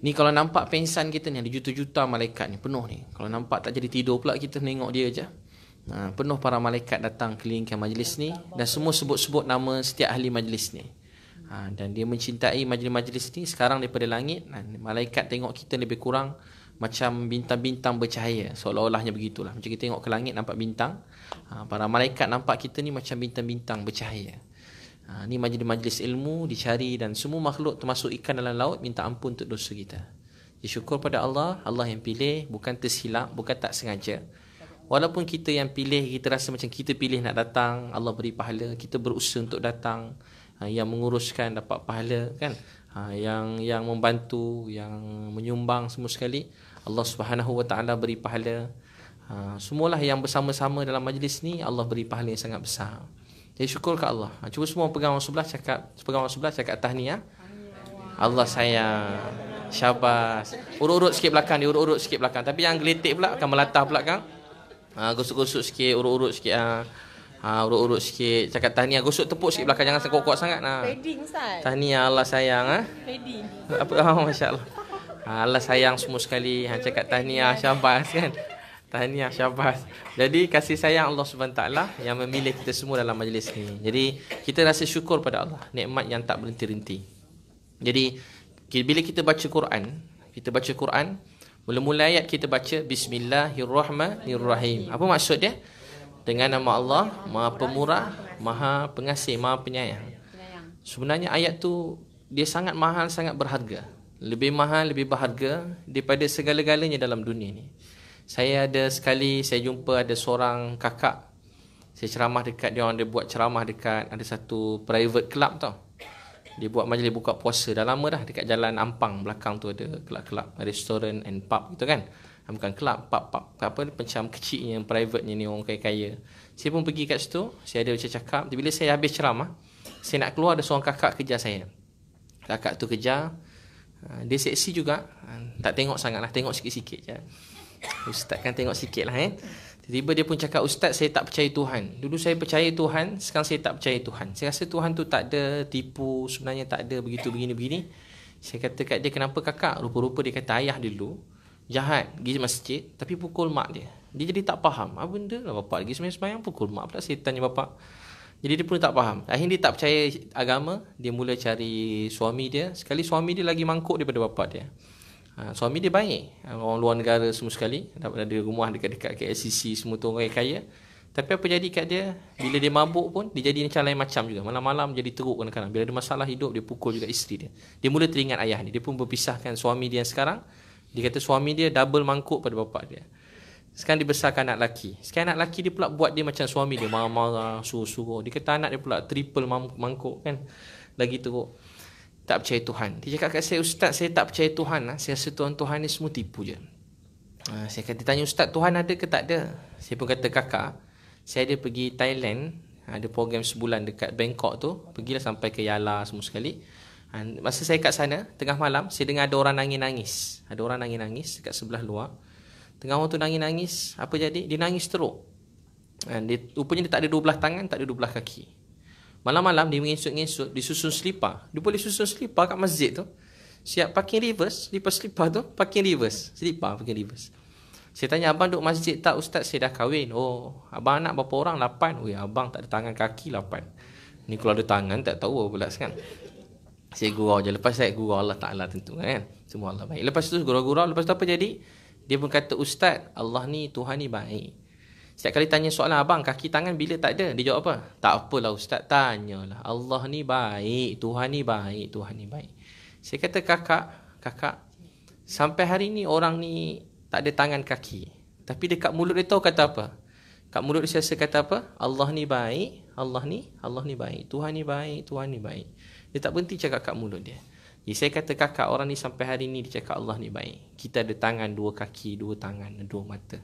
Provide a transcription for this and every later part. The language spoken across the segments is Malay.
Ni kalau nampak pensan kita ni ada juta-juta malaikat ni penuh ni. Kalau nampak tak jadi tidur pula kita tengok dia aja. Ha, penuh para malaikat datang kelilingkan majlis ni dan semua sebut-sebut nama setiap ahli majlis ni. Ha, dan dia mencintai majlis-majlis ni sekarang daripada langit dan ha, malaikat tengok kita lebih kurang macam bintang-bintang bercahaya seolah-olahnya begitulah macam kita tengok ke langit nampak bintang ha, para malaikat nampak kita ni macam bintang-bintang bercahaya Ha, ini majlis-majlis ilmu dicari dan semua makhluk termasuk ikan dalam laut minta ampun untuk dosa kita. Ya syukur pada Allah, Allah yang pilih, bukan tersilap, bukan tak sengaja. Walaupun kita yang pilih, kita rasa macam kita pilih nak datang, Allah beri pahala, kita berusaha untuk datang. Ha, yang menguruskan dapat pahala kan. Ha, yang yang membantu, yang menyumbang semua sekali, Allah Subhanahu Wa Taala beri pahala. Ha, semualah yang bersama-sama dalam majlis ni Allah beri pahala yang sangat besar. Ya syukur ke Allah ha, Cuba semua pegang orang sebelah cakap Pegang orang sebelah cakap tahniah Allah sayang Syabas Urut-urut sikit belakang ni Urut-urut sikit belakang Tapi yang geletik pula Akan melatah pula kan ha, Gosok-gosok sikit Urut-urut sikit ha. Ha, urut-urut sikit Cakap tahniah Gosok tepuk sikit belakang Jangan sekuat-kuat sangat nah. Fading Ustaz Tahniah Allah sayang ha. Fading Apa? Masya Allah ha, Allah sayang semua sekali ha, Cakap tahniah Syabas kan Tahniah syabas. Jadi kasih sayang Allah SWT yang memilih kita semua dalam majlis ni. Jadi kita rasa syukur pada Allah. Nikmat yang tak berhenti-henti. Jadi bila kita baca Quran, kita baca Quran, mula-mula ayat kita baca Bismillahirrahmanirrahim. Apa maksud dia? Dengan nama Allah, Maha Pemurah, Maha Pengasih, Maha Penyayang. Sebenarnya ayat tu dia sangat mahal, sangat berharga. Lebih mahal, lebih berharga daripada segala-galanya dalam dunia ni saya ada sekali saya jumpa ada seorang kakak saya ceramah dekat dia orang dia buat ceramah dekat ada satu private club tau dia buat majlis buka puasa dah lama dah dekat jalan Ampang belakang tu ada kelab-kelab restoran and pub gitu kan ah, bukan kelab pub-pub apa macam kecilnya private ni orang kaya-kaya saya pun pergi kat situ saya ada macam cakap bila saya habis ceramah saya nak keluar ada seorang kakak kejar saya kakak tu kejar ah, dia seksi juga ah, tak tengok sangat lah tengok sikit-sikit je Ustaz kan tengok sikit lah eh Tiba-tiba dia pun cakap Ustaz saya tak percaya Tuhan Dulu saya percaya Tuhan Sekarang saya tak percaya Tuhan Saya rasa Tuhan tu tak ada Tipu sebenarnya tak ada Begitu begini-begini Saya kata kat dia kenapa kakak Rupa-rupa dia kata ayah dulu Jahat pergi masjid Tapi pukul mak dia Dia jadi tak faham Apa ah, benda lah bapak semayang sembahyang Pukul mak pula saya tanya bapak jadi dia pun tak faham Akhirnya dia tak percaya agama Dia mula cari suami dia Sekali suami dia lagi mangkuk daripada bapak dia Ha, suami dia baik. Ah, orang luar negara semua sekali. Dapat ada rumah dekat-dekat KLCC semua tu orang yang kaya. Tapi apa jadi kat dia? Bila dia mabuk pun, dia jadi macam lain macam juga. Malam-malam jadi teruk kadang-kadang. Bila ada masalah hidup, dia pukul juga isteri dia. Dia mula teringat ayah ni. Dia pun berpisahkan suami dia yang sekarang. Dia kata suami dia double mangkuk pada bapak dia. Sekarang dia dibesarkan anak lelaki. Sekarang anak lelaki dia pula buat dia macam suami dia. Marah-marah, suruh-suruh. Dia kata anak dia pula triple mangkuk kan. Lagi teruk tak percaya Tuhan. Dia cakap kat saya, Ustaz saya tak percaya Tuhan lah. Saya rasa Tuhan-Tuhan ni semua tipu je. Ha, saya kata, tanya Ustaz Tuhan ada ke tak ada? Saya pun kata kakak, saya ada pergi Thailand. Ha, ada program sebulan dekat Bangkok tu. Pergilah sampai ke Yala semua sekali. Ha, masa saya kat sana, tengah malam, saya dengar ada orang nangis-nangis. Ada orang nangis-nangis dekat sebelah luar. Tengah orang tu nangis-nangis, apa jadi? Dia nangis teruk. Ha, dia, rupanya dia tak ada dua belah tangan, tak ada dua belah kaki. Malam-malam dia mengesut-ngesut Dia susun selipar Dia boleh susun selipar kat masjid tu Siap parking reverse Selipar selipar tu Parking reverse Selipar parking reverse Saya tanya abang duduk masjid tak ustaz Saya dah kahwin Oh abang anak berapa orang Lapan Weh abang tak ada tangan kaki Lapan Ni kalau ada tangan tak tahu pula sekarang Saya gurau je Lepas saya gurau Allah Ta'ala tentu kan Semua Allah baik Lepas tu gurau-gurau Lepas tu apa jadi Dia pun kata ustaz Allah ni Tuhan ni baik Setiap kali tanya soalan abang kaki tangan bila tak ada dia jawab apa? Tak apalah ustaz tanyalah. Allah ni baik, Tuhan ni baik, Tuhan ni baik. Saya kata kakak, kakak sampai hari ni orang ni tak ada tangan kaki. Tapi dekat mulut dia tahu kata apa? Kat mulut dia selesa kata apa? Allah ni baik, Allah ni, Allah ni baik, Tuhan ni baik, Tuhan ni baik. Dia tak berhenti cakap kat mulut dia. Jadi saya kata kakak orang ni sampai hari ni dia cakap Allah ni baik. Kita ada tangan, dua kaki, dua tangan, dua mata.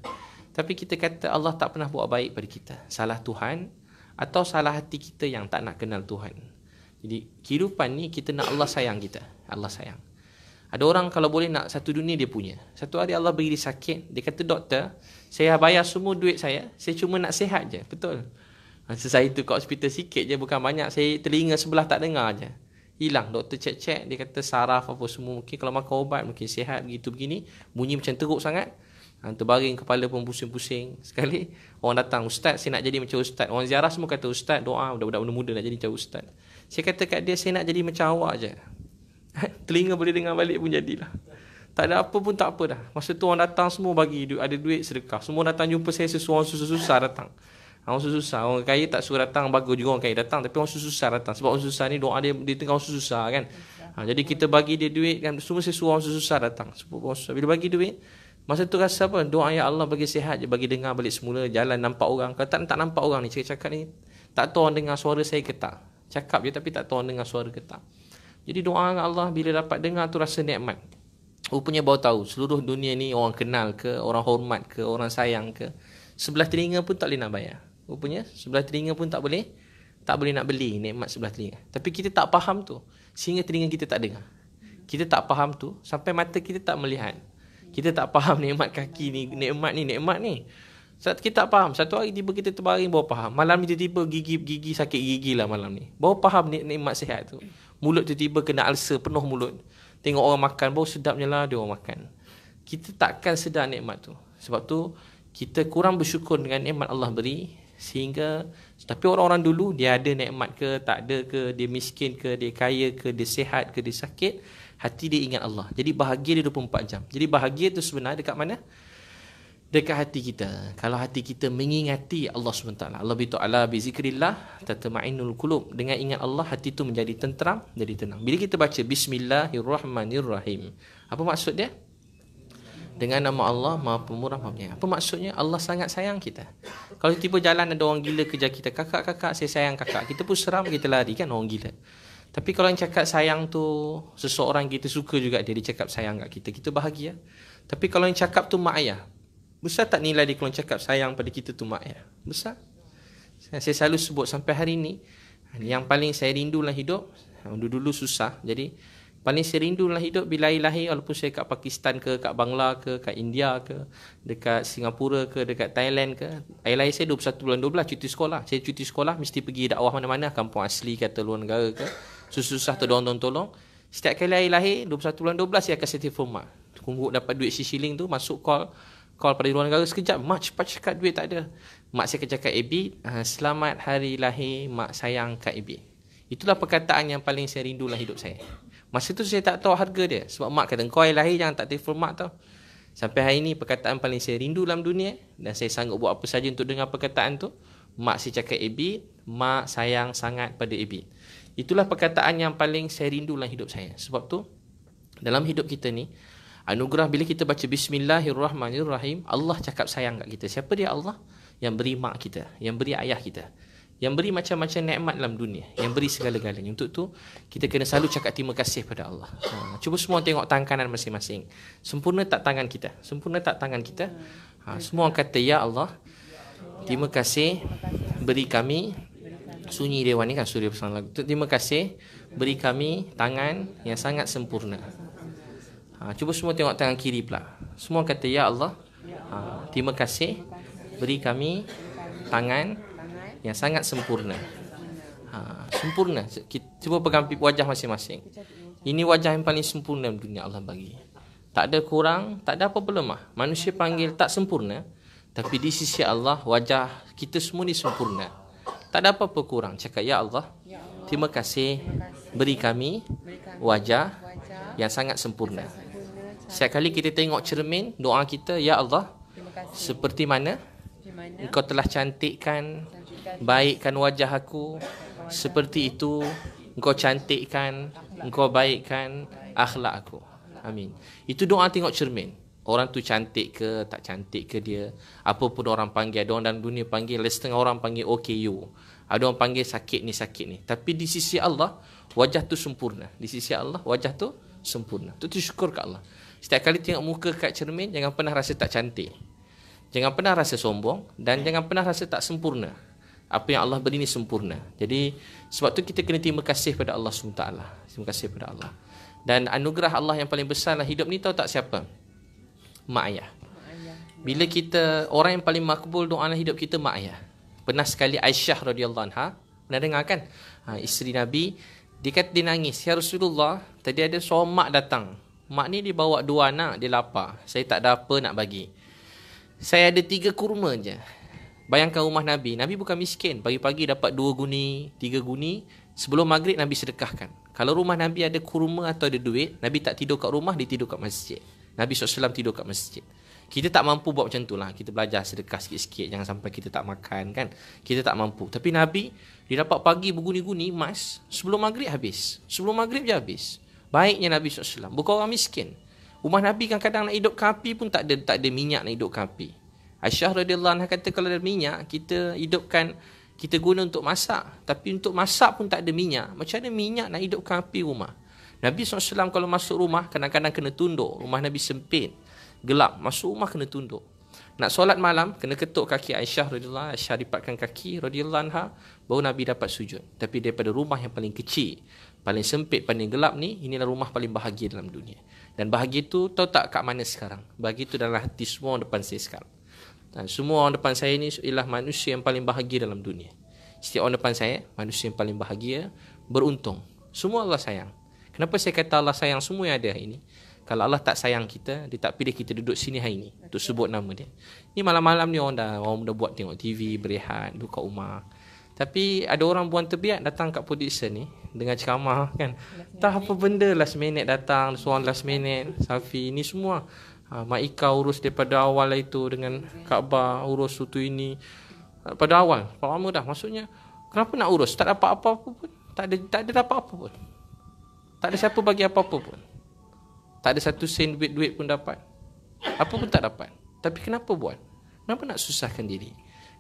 Tapi kita kata Allah tak pernah buat baik pada kita. Salah Tuhan atau salah hati kita yang tak nak kenal Tuhan. Jadi kehidupan ni kita nak Allah sayang kita. Allah sayang. Ada orang kalau boleh nak satu dunia dia punya. Satu hari Allah beri dia sakit. Dia kata, doktor, saya bayar semua duit saya. Saya cuma nak sihat je. Betul. Masa saya tu kat hospital sikit je. Bukan banyak. Saya telinga sebelah tak dengar je. Hilang. Doktor cek-cek. Dia kata, saraf apa semua. Mungkin kalau makan ubat, mungkin sihat begitu begini. Bunyi macam teruk sangat ha, Terbaring kepala pun pusing-pusing Sekali orang datang Ustaz saya nak jadi macam ustaz Orang ziarah semua kata ustaz doa Budak-budak muda-muda nak jadi macam ustaz Saya kata kat dia saya nak jadi macam awak je Telinga boleh dengar balik pun jadilah tak ada apa pun tak apa dah. Masa tu orang datang semua bagi duit, ada duit sedekah. Semua datang jumpa saya sesuai orang susah-susah datang. Orang susah-susah. Orang kaya tak suruh datang, bagus juga orang kaya datang. Tapi orang susah-susah datang. Sebab orang susah ni doa dia di tengah orang susah kan. Ha, jadi kita bagi dia duit kan. Semua sesuai orang susah-susah datang. Bila bagi duit, Masa tu rasa apa? Doa ya Allah bagi sihat je, bagi dengar balik semula, jalan nampak orang. Kalau tak, tak nampak orang ni, cakap-cakap ni, tak tahu orang dengar suara saya ke tak. Cakap je tapi tak tahu orang dengar suara ke tak. Jadi doa dengan Allah bila dapat dengar tu rasa nikmat. Rupanya baru tahu seluruh dunia ni orang kenal ke, orang hormat ke, orang sayang ke. Sebelah telinga pun tak boleh nak bayar. Rupanya sebelah telinga pun tak boleh tak boleh nak beli nikmat sebelah telinga. Tapi kita tak faham tu sehingga telinga kita tak dengar. Kita tak faham tu sampai mata kita tak melihat. Kita tak faham nikmat kaki ni, nikmat ni, nikmat ni. Satu kita tak faham. Satu hari tiba kita terbaring bawa faham. Malam ni tiba-tiba gigi gigi sakit gigi lah malam ni. Baru faham ni nikmat sihat tu. Mulut tiba-tiba kena ulcer penuh mulut. Tengok orang makan baru sedapnya lah dia orang makan. Kita takkan sedar nikmat tu. Sebab tu kita kurang bersyukur dengan nikmat Allah beri sehingga tapi orang-orang dulu dia ada nikmat ke tak ada ke dia miskin ke dia kaya ke dia sihat ke dia sakit Hati dia ingat Allah Jadi bahagia dia 24 jam Jadi bahagia tu sebenarnya dekat mana? Dekat hati kita Kalau hati kita mengingati Allah SWT Allah bintu ala bizikrillah Tatama'inul kulub Dengan ingat Allah Hati tu menjadi tenteram Jadi tenang Bila kita baca Bismillahirrahmanirrahim Apa maksudnya? Dengan nama Allah Maha pemurah Maha penyayang Apa maksudnya? Allah sangat sayang kita Kalau tiba jalan ada orang gila kejar kita Kakak-kakak saya sayang kakak Kita pun seram kita lari kan orang gila tapi kalau yang cakap sayang tu seseorang kita suka juga dia, dia cakap sayang kat kita, kita bahagia. Tapi kalau yang cakap tu mak ayah, besar tak nilai dia kalau cakap sayang pada kita tu mak ayah? Besar. Saya, selalu sebut sampai hari ni, ha, yang paling saya rindu dalam hidup, ha, dulu-dulu susah. Jadi, paling saya rindu dalam hidup bila air lahir, walaupun saya kat Pakistan ke, kat Bangla ke, kat India ke, dekat Singapura ke, dekat Thailand ke. Air lahir saya 21 bulan 12, cuti sekolah. Saya cuti sekolah, mesti pergi dakwah mana-mana, kampung asli kata luar negara ke susah-susah tolong tolong tolong setiap kali air lahir 21 bulan 12 dia akan setiap firma Tunggu dapat duit si shilling tu masuk call call pada luar negara sekejap mak cepat cakap duit tak ada mak saya cakap AB eh, ah, selamat hari lahir mak sayang kat AB itulah perkataan yang paling saya rindu rindulah hidup saya masa tu saya tak tahu harga dia sebab mak kata kau air lahir jangan tak telefon mak tau sampai hari ini perkataan paling saya rindu dalam dunia dan saya sanggup buat apa saja untuk dengar perkataan tu mak saya cakap AB eh, mak sayang sangat pada Ibit Itulah perkataan yang paling saya rindu dalam hidup saya. Sebab tu dalam hidup kita ni anugerah bila kita baca bismillahirrahmanirrahim Allah cakap sayang kat kita. Siapa dia Allah? Yang beri mak kita, yang beri ayah kita. Yang beri macam-macam nikmat dalam dunia, yang beri segala-galanya. Untuk tu kita kena selalu cakap terima kasih pada Allah. Ha, cuba semua tengok tangan kanan masing-masing. Sempurna tak tangan kita? Sempurna tak tangan kita? Ha, semua orang kata ya Allah. Terima kasih beri kami Sunyi Dewan ni kan suri bersama lagu. Terima kasih beri kami tangan yang sangat sempurna. Ha, cuba semua tengok tangan kiri pula. Semua kata ya Allah. Ha, terima kasih beri kami tangan yang sangat sempurna. Ha, sempurna. Cuba pegang wajah masing-masing. Ini wajah yang paling sempurna dunia Allah bagi. Tak ada kurang, tak ada apa lemah. Manusia panggil tak sempurna, tapi di sisi Allah wajah kita semua ni sempurna tak ada apa-apa kurang cakap ya Allah, ya terima, kasih. beri kami, wajah, yang sangat sempurna. setiap kali kita tengok cermin doa kita ya Allah seperti mana engkau telah cantikkan baikkan wajah aku seperti itu engkau cantikkan engkau baikkan akhlak aku amin itu doa tengok cermin orang tu cantik ke tak cantik ke dia apa pun orang panggil ada orang dalam dunia panggil less setengah orang panggil okay you ada orang panggil sakit ni sakit ni tapi di sisi Allah wajah tu sempurna di sisi Allah wajah tu sempurna tu tu syukur kat Allah setiap kali tengok muka kat cermin jangan pernah rasa tak cantik jangan pernah rasa sombong dan jangan pernah rasa tak sempurna apa yang Allah beri ni sempurna jadi sebab tu kita kena terima kasih pada Allah SWT terima kasih pada Allah dan anugerah Allah yang paling besar lah hidup ni tahu tak siapa? mak ayah. Ya. Bila kita orang yang paling makbul doa dalam hidup kita mak ayah. Pernah sekali Aisyah radhiyallahu anha pernah dengar kan? Ha, isteri Nabi dia kata dia nangis. Ya Rasulullah, tadi ada seorang mak datang. Mak ni dia bawa dua anak, dia lapar. Saya tak ada apa nak bagi. Saya ada tiga kurma je. Bayangkan rumah Nabi. Nabi bukan miskin. Pagi-pagi dapat dua guni, tiga guni. Sebelum maghrib Nabi sedekahkan. Kalau rumah Nabi ada kurma atau ada duit, Nabi tak tidur kat rumah, dia tidur kat masjid. Nabi SAW tidur kat masjid. Kita tak mampu buat macam itulah. Kita belajar sedekah sikit-sikit. Jangan sampai kita tak makan kan. Kita tak mampu. Tapi Nabi, dia dapat pagi berguni-guni emas. Sebelum maghrib habis. Sebelum maghrib je habis. Baiknya Nabi SAW. Bukan orang miskin. Rumah Nabi kan kadang nak hidup kapi pun tak ada, tak ada minyak nak hidup kapi. Aisyah radhiyallahu anha kata kalau ada minyak kita hidupkan kita guna untuk masak tapi untuk masak pun tak ada minyak macam mana minyak nak hidup kapi rumah Nabi SAW kalau masuk rumah kadang-kadang kena tunduk. Rumah Nabi sempit. Gelap. Masuk rumah kena tunduk. Nak solat malam, kena ketuk kaki Aisyah RA. Aisyah lipatkan kaki RA. Baru Nabi dapat sujud. Tapi daripada rumah yang paling kecil, paling sempit, paling gelap ni, inilah rumah paling bahagia dalam dunia. Dan bahagia tu, tahu tak kat mana sekarang? Bahagia tu dalam hati semua orang depan saya sekarang. Dan semua orang depan saya ni ialah manusia yang paling bahagia dalam dunia. Setiap orang depan saya, manusia yang paling bahagia, beruntung. Semua Allah sayang. Kenapa saya kata Allah sayang semua yang ada hari ini? Kalau Allah tak sayang kita, dia tak pilih kita duduk sini hari ini okay. sebut nama dia. Ini malam-malam ni orang dah orang dah buat tengok TV, berehat, buka rumah. Tapi ada orang buang terbiak datang kat producer ni dengan ceramah kan. Tak apa benda last minute datang, seorang last minute, Safi ni semua. Ha, Mak Ika urus daripada awal itu dengan Kaabah urus satu ini. Ah, pada awal, lama dah maksudnya. Kenapa nak urus? Tak dapat apa-apa pun. Tak ada tak ada dapat apa pun. Tak ada siapa bagi apa-apa pun. Tak ada satu sen duit-duit pun dapat. Apa pun tak dapat. Tapi kenapa buat? Kenapa nak susahkan diri?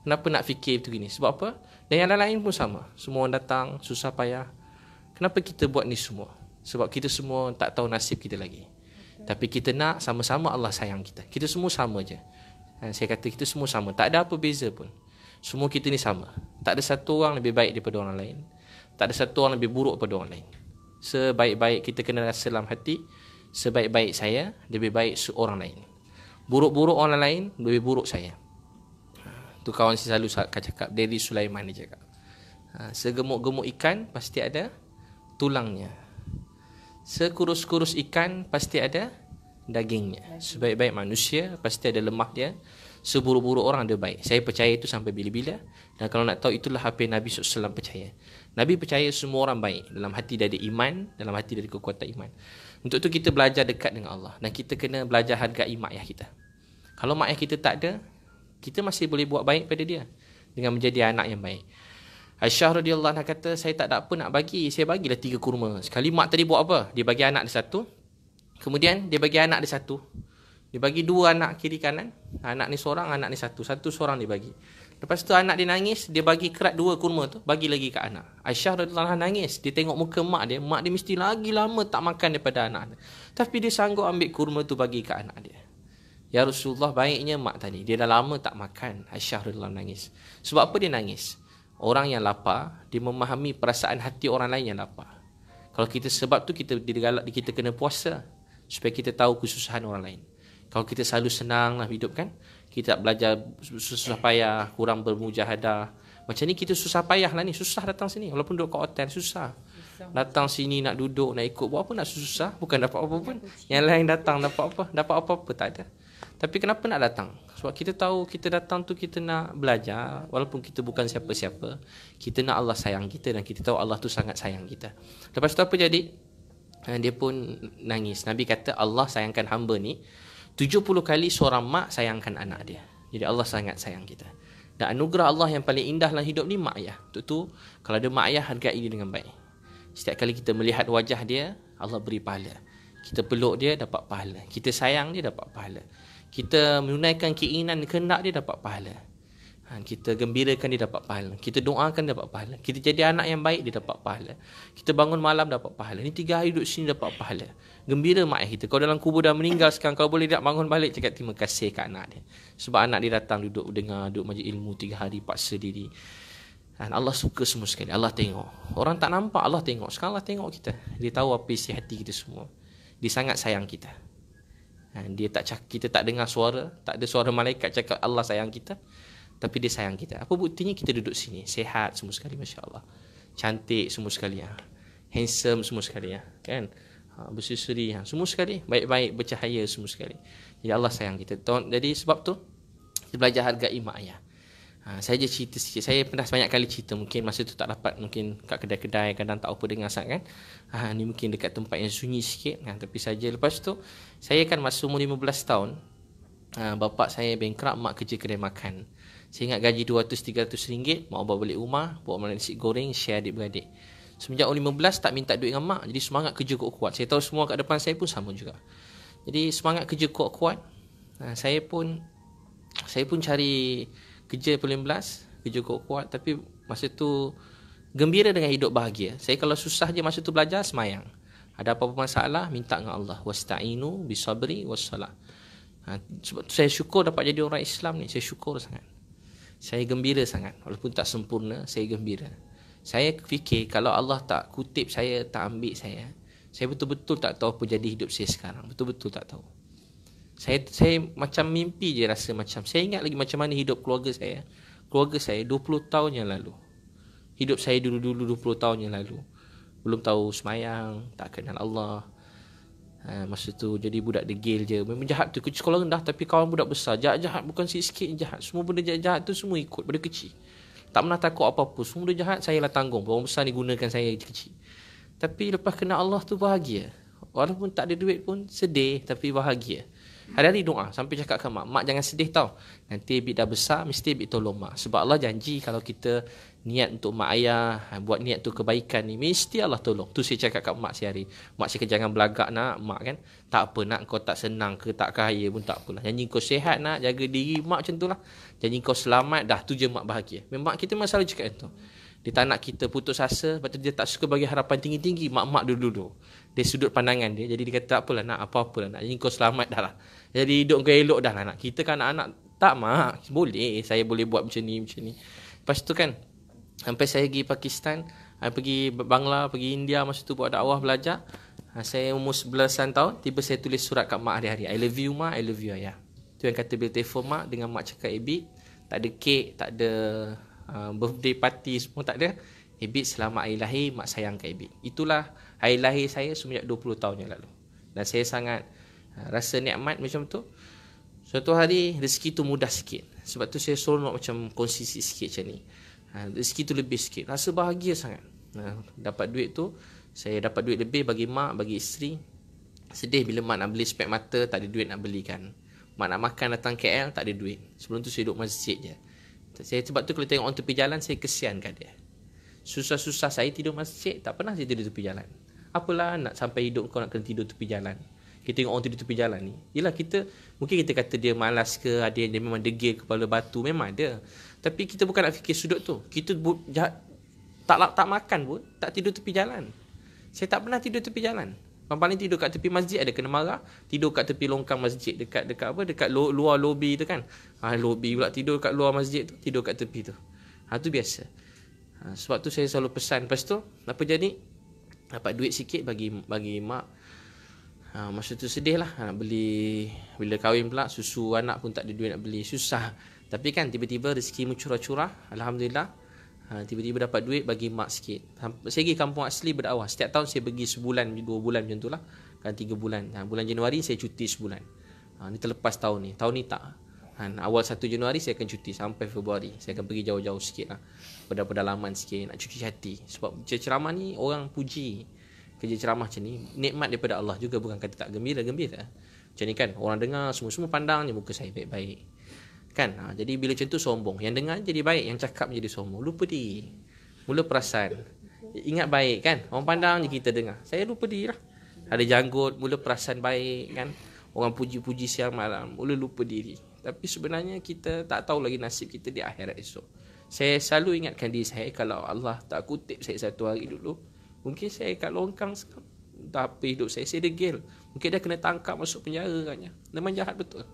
Kenapa nak fikir itu gini? Sebab apa? Dan yang lain-lain pun sama. Semua orang datang, susah payah. Kenapa kita buat ni semua? Sebab kita semua tak tahu nasib kita lagi. Tapi kita nak sama-sama Allah sayang kita. Kita semua sama je. Eh, saya kata kita semua sama. Tak ada apa beza pun. Semua kita ni sama. Tak ada satu orang lebih baik daripada orang lain. Tak ada satu orang lebih buruk daripada orang lain sebaik-baik kita kena rasa dalam hati sebaik-baik saya lebih baik seorang lain buruk-buruk orang lain lebih buruk saya ha, tu kawan saya selalu cakap dari Sulaiman dia cakap ha, segemuk-gemuk ikan pasti ada tulangnya sekurus-kurus ikan pasti ada dagingnya sebaik-baik manusia pasti ada lemak dia seburuk-buruk orang dia baik saya percaya itu sampai bila-bila dan kalau nak tahu itulah apa Nabi SAW percaya Nabi percaya semua orang baik dalam hati dia ada iman, dalam hati dia ada kekuatan iman. Untuk tu kita belajar dekat dengan Allah dan kita kena belajar hargai mak ayah kita. Kalau mak ayah kita tak ada, kita masih boleh buat baik pada dia dengan menjadi anak yang baik. Aisyah radhiyallahu anha kata saya tak ada apa nak bagi, saya bagilah tiga kurma. Sekali mak tadi buat apa? Dia bagi anak dia satu. Kemudian dia bagi anak dia satu. Dia bagi dua anak kiri kanan. Anak ni seorang, anak ni satu. Satu seorang dia bagi. Lepas tu anak dia nangis, dia bagi kerat dua kurma tu, bagi lagi ke anak. Aisyah radhiyallahu anha nangis, dia tengok muka mak dia, mak dia mesti lagi lama tak makan daripada anak dia. Tapi dia sanggup ambil kurma tu bagi ke anak dia. Ya Rasulullah, baiknya mak tadi, dia dah lama tak makan. Aisyah radhiyallahu anha nangis. Sebab apa dia nangis? Orang yang lapar, dia memahami perasaan hati orang lain yang lapar. Kalau kita sebab tu kita digalak kita kena puasa supaya kita tahu kesusahan orang lain. Kalau kita selalu senanglah hidup kan, kita belajar susah payah, kurang bermujahadah. Macam ni kita susah payah lah ni, susah datang sini. Walaupun duduk kat hotel, susah. Datang sini nak duduk, nak ikut, buat apa nak susah, bukan dapat apa pun. Yang lain datang dapat apa, dapat apa-apa tak ada. Tapi kenapa nak datang? Sebab kita tahu kita datang tu kita nak belajar Walaupun kita bukan siapa-siapa Kita nak Allah sayang kita Dan kita tahu Allah tu sangat sayang kita Lepas tu apa jadi? Eh, dia pun nangis Nabi kata Allah sayangkan hamba ni 70 kali seorang mak sayangkan anak dia. Jadi Allah sangat sayang kita. Dan anugerah Allah yang paling indah dalam hidup ni mak ayah. Itu tu kalau ada mak ayah hargai dia dengan baik. Setiap kali kita melihat wajah dia, Allah beri pahala. Kita peluk dia dapat pahala. Kita sayang dia dapat pahala. Kita menunaikan keinginan kehendak dia dapat pahala. Ha, kita gembirakan dia dapat pahala. Kita doakan dia dapat pahala. Kita jadi anak yang baik dia dapat pahala. Kita bangun malam dapat pahala. Ini tiga hari duduk sini dapat pahala gembira mak ayah kita. Kau dalam kubur dah meninggal sekarang, kau boleh tak bangun balik cakap terima kasih kat anak dia. Sebab anak dia datang duduk dengar, duduk majlis ilmu tiga hari paksa diri. Dan Allah suka semua sekali. Allah tengok. Orang tak nampak, Allah tengok. Sekarang Allah tengok kita. Dia tahu apa isi hati kita semua. Dia sangat sayang kita. Dan dia tak cakap, kita tak dengar suara. Tak ada suara malaikat cakap Allah sayang kita. Tapi dia sayang kita. Apa buktinya kita duduk sini? Sehat semua sekali, Masya Allah. Cantik semua sekali. Ya. Handsome semua sekali. Ya. Kan? ha, berseri ha, semua sekali baik-baik bercahaya semua sekali jadi Allah sayang kita tahu jadi sebab tu kita belajar harga mak ayah ha, saya je cerita sikit saya pernah banyak kali cerita mungkin masa tu tak dapat mungkin kat kedai-kedai kadang tak apa dengar sangat kan ha, ni mungkin dekat tempat yang sunyi sikit ha, tapi saja lepas tu saya kan masa umur 15 tahun ha, bapak saya bankrupt mak kerja kedai makan saya ingat gaji 200-300 ringgit Mak bawa balik rumah Buat malam nasi goreng Share adik-beradik Semenjak umur 15 tak minta duit dengan mak Jadi semangat kerja kuat-kuat Saya tahu semua kat depan saya pun sama juga Jadi semangat kerja kuat-kuat ha, Saya pun Saya pun cari kerja umur 15 Kerja kuat-kuat Tapi masa tu Gembira dengan hidup bahagia Saya kalau susah je masa tu belajar Semayang Ada apa-apa masalah Minta dengan Allah Wasta'inu bisabri wassalam ha, Sebab tu saya syukur dapat jadi orang Islam ni Saya syukur sangat saya gembira sangat walaupun tak sempurna saya gembira saya fikir kalau Allah tak kutip saya, tak ambil saya, saya betul-betul tak tahu apa jadi hidup saya sekarang. Betul-betul tak tahu. Saya saya macam mimpi je rasa macam. Saya ingat lagi macam mana hidup keluarga saya. Keluarga saya 20 tahun yang lalu. Hidup saya dulu-dulu 20 tahun yang lalu. Belum tahu semayang, tak kenal Allah. Ha, masa tu jadi budak degil je. Memang jahat tu. Kecil sekolah rendah tapi kawan budak besar. Jahat-jahat bukan sikit-sikit jahat. Semua benda jahat-jahat tu semua ikut. Benda kecil. Tak pernah takut apa-apa Semua dia jahat Saya lah tanggung Orang besar ni gunakan saya kecil Tapi lepas kena Allah tu bahagia Walaupun tak ada duit pun Sedih Tapi bahagia Hari-hari doa Sampai cakap ke mak Mak jangan sedih tau Nanti bib dah besar Mesti bib tolong mak Sebab Allah janji Kalau kita niat untuk mak ayah ha, buat niat tu kebaikan ni mesti Allah tolong tu saya cakap kat mak si hari mak saya kan jangan belagak nak mak kan tak apa nak kau tak senang ke tak kaya pun tak apalah janji kau sihat nak jaga diri mak macam tulah janji kau selamat dah tu je mak bahagia memang kita masalah selalu cakap itu dia tak nak kita putus asa sebab dia tak suka bagi harapan tinggi-tinggi mak-mak dulu-dulu dia sudut pandangan dia jadi dia kata tak apalah nak apa-apalah nak janji kau selamat dah lah jadi hidup kau elok dah lah nak kita kan anak-anak tak mak boleh saya boleh buat macam ni macam ni lepas tu kan Sampai saya pergi Pakistan Saya pergi Bangla, pergi India Masa tu buat dakwah belajar ha, Saya umur 11 tahun Tiba saya tulis surat kat mak hari-hari I love you mak, I love you ayah Tu yang kata bila telefon mak Dengan mak cakap Abid Tak ada kek, tak ada uh, birthday party Semua tak ada Abid selamat air lahir Mak sayang kat Abid Itulah air lahir saya Semenjak 20 tahun yang lalu Dan saya sangat uh, rasa nikmat macam tu Suatu hari rezeki tu mudah sikit Sebab tu saya suruh nak macam konsisi sikit macam ni Ha, rezeki tu lebih sikit Rasa bahagia sangat ha, Dapat duit tu Saya dapat duit lebih bagi mak, bagi isteri Sedih bila mak nak beli spek mata Tak ada duit nak belikan Mak nak makan datang KL Tak ada duit Sebelum tu saya duduk masjid je saya, Sebab tu kalau tengok orang tepi jalan Saya kesian kat dia Susah-susah saya tidur masjid Tak pernah saya tidur tepi jalan Apalah nak sampai hidup kau nak kena tidur tepi jalan kita tengok orang tidur tepi jalan ni Yelah kita Mungkin kita kata dia malas ke Ada yang dia memang degil kepala batu Memang ada tapi kita bukan nak fikir sudut tu. Kita bu- jah- tak tak makan pun, tak tidur tepi jalan. Saya tak pernah tidur tepi jalan. Paling-paling tidur kat tepi masjid ada kena marah. Tidur kat tepi longkang masjid dekat dekat apa dekat lu- luar lobi tu kan. Ha lobi pula tidur kat luar masjid tu, tidur kat tepi tu. Ha tu biasa. Ha, sebab tu saya selalu pesan lepas tu apa jadi dapat duit sikit bagi bagi mak Ha, masa tu sedih lah ha, beli bila kahwin pula susu anak pun tak ada duit nak beli susah tapi kan tiba-tiba rezeki mencurah-curah Alhamdulillah ha, Tiba-tiba dapat duit bagi mak sikit Saya pergi kampung asli berdakwah Setiap tahun saya pergi sebulan, dua bulan macam tu lah Kan tiga bulan ha, Bulan Januari saya cuti sebulan ha, Ini terlepas tahun ni Tahun ni tak ha, Awal 1 Januari saya akan cuti sampai Februari Saya akan pergi jauh-jauh sikit lah Pedal-pedalaman sikit Nak cuci hati Sebab ceramah ni orang puji Kerja ceramah macam ni Nikmat daripada Allah juga Bukan kata tak gembira Gembira Macam ni kan Orang dengar Semua-semua pandang je Muka saya baik-baik Kan? Ha, jadi bila macam tu sombong. Yang dengar jadi baik, yang cakap jadi sombong. Lupa diri. Mula perasan. Ingat baik kan? Orang pandang je kita dengar. Saya lupa diri lah. Ada janggut, mula perasan baik kan? Orang puji-puji siang malam, mula lupa diri. Tapi sebenarnya kita tak tahu lagi nasib kita di akhirat esok. Saya selalu ingatkan diri saya kalau Allah tak kutip saya satu hari dulu. Mungkin saya kat longkang sekarang. Tapi hidup saya, saya degil. Mungkin dia kena tangkap masuk penjara katnya. Memang jahat betul.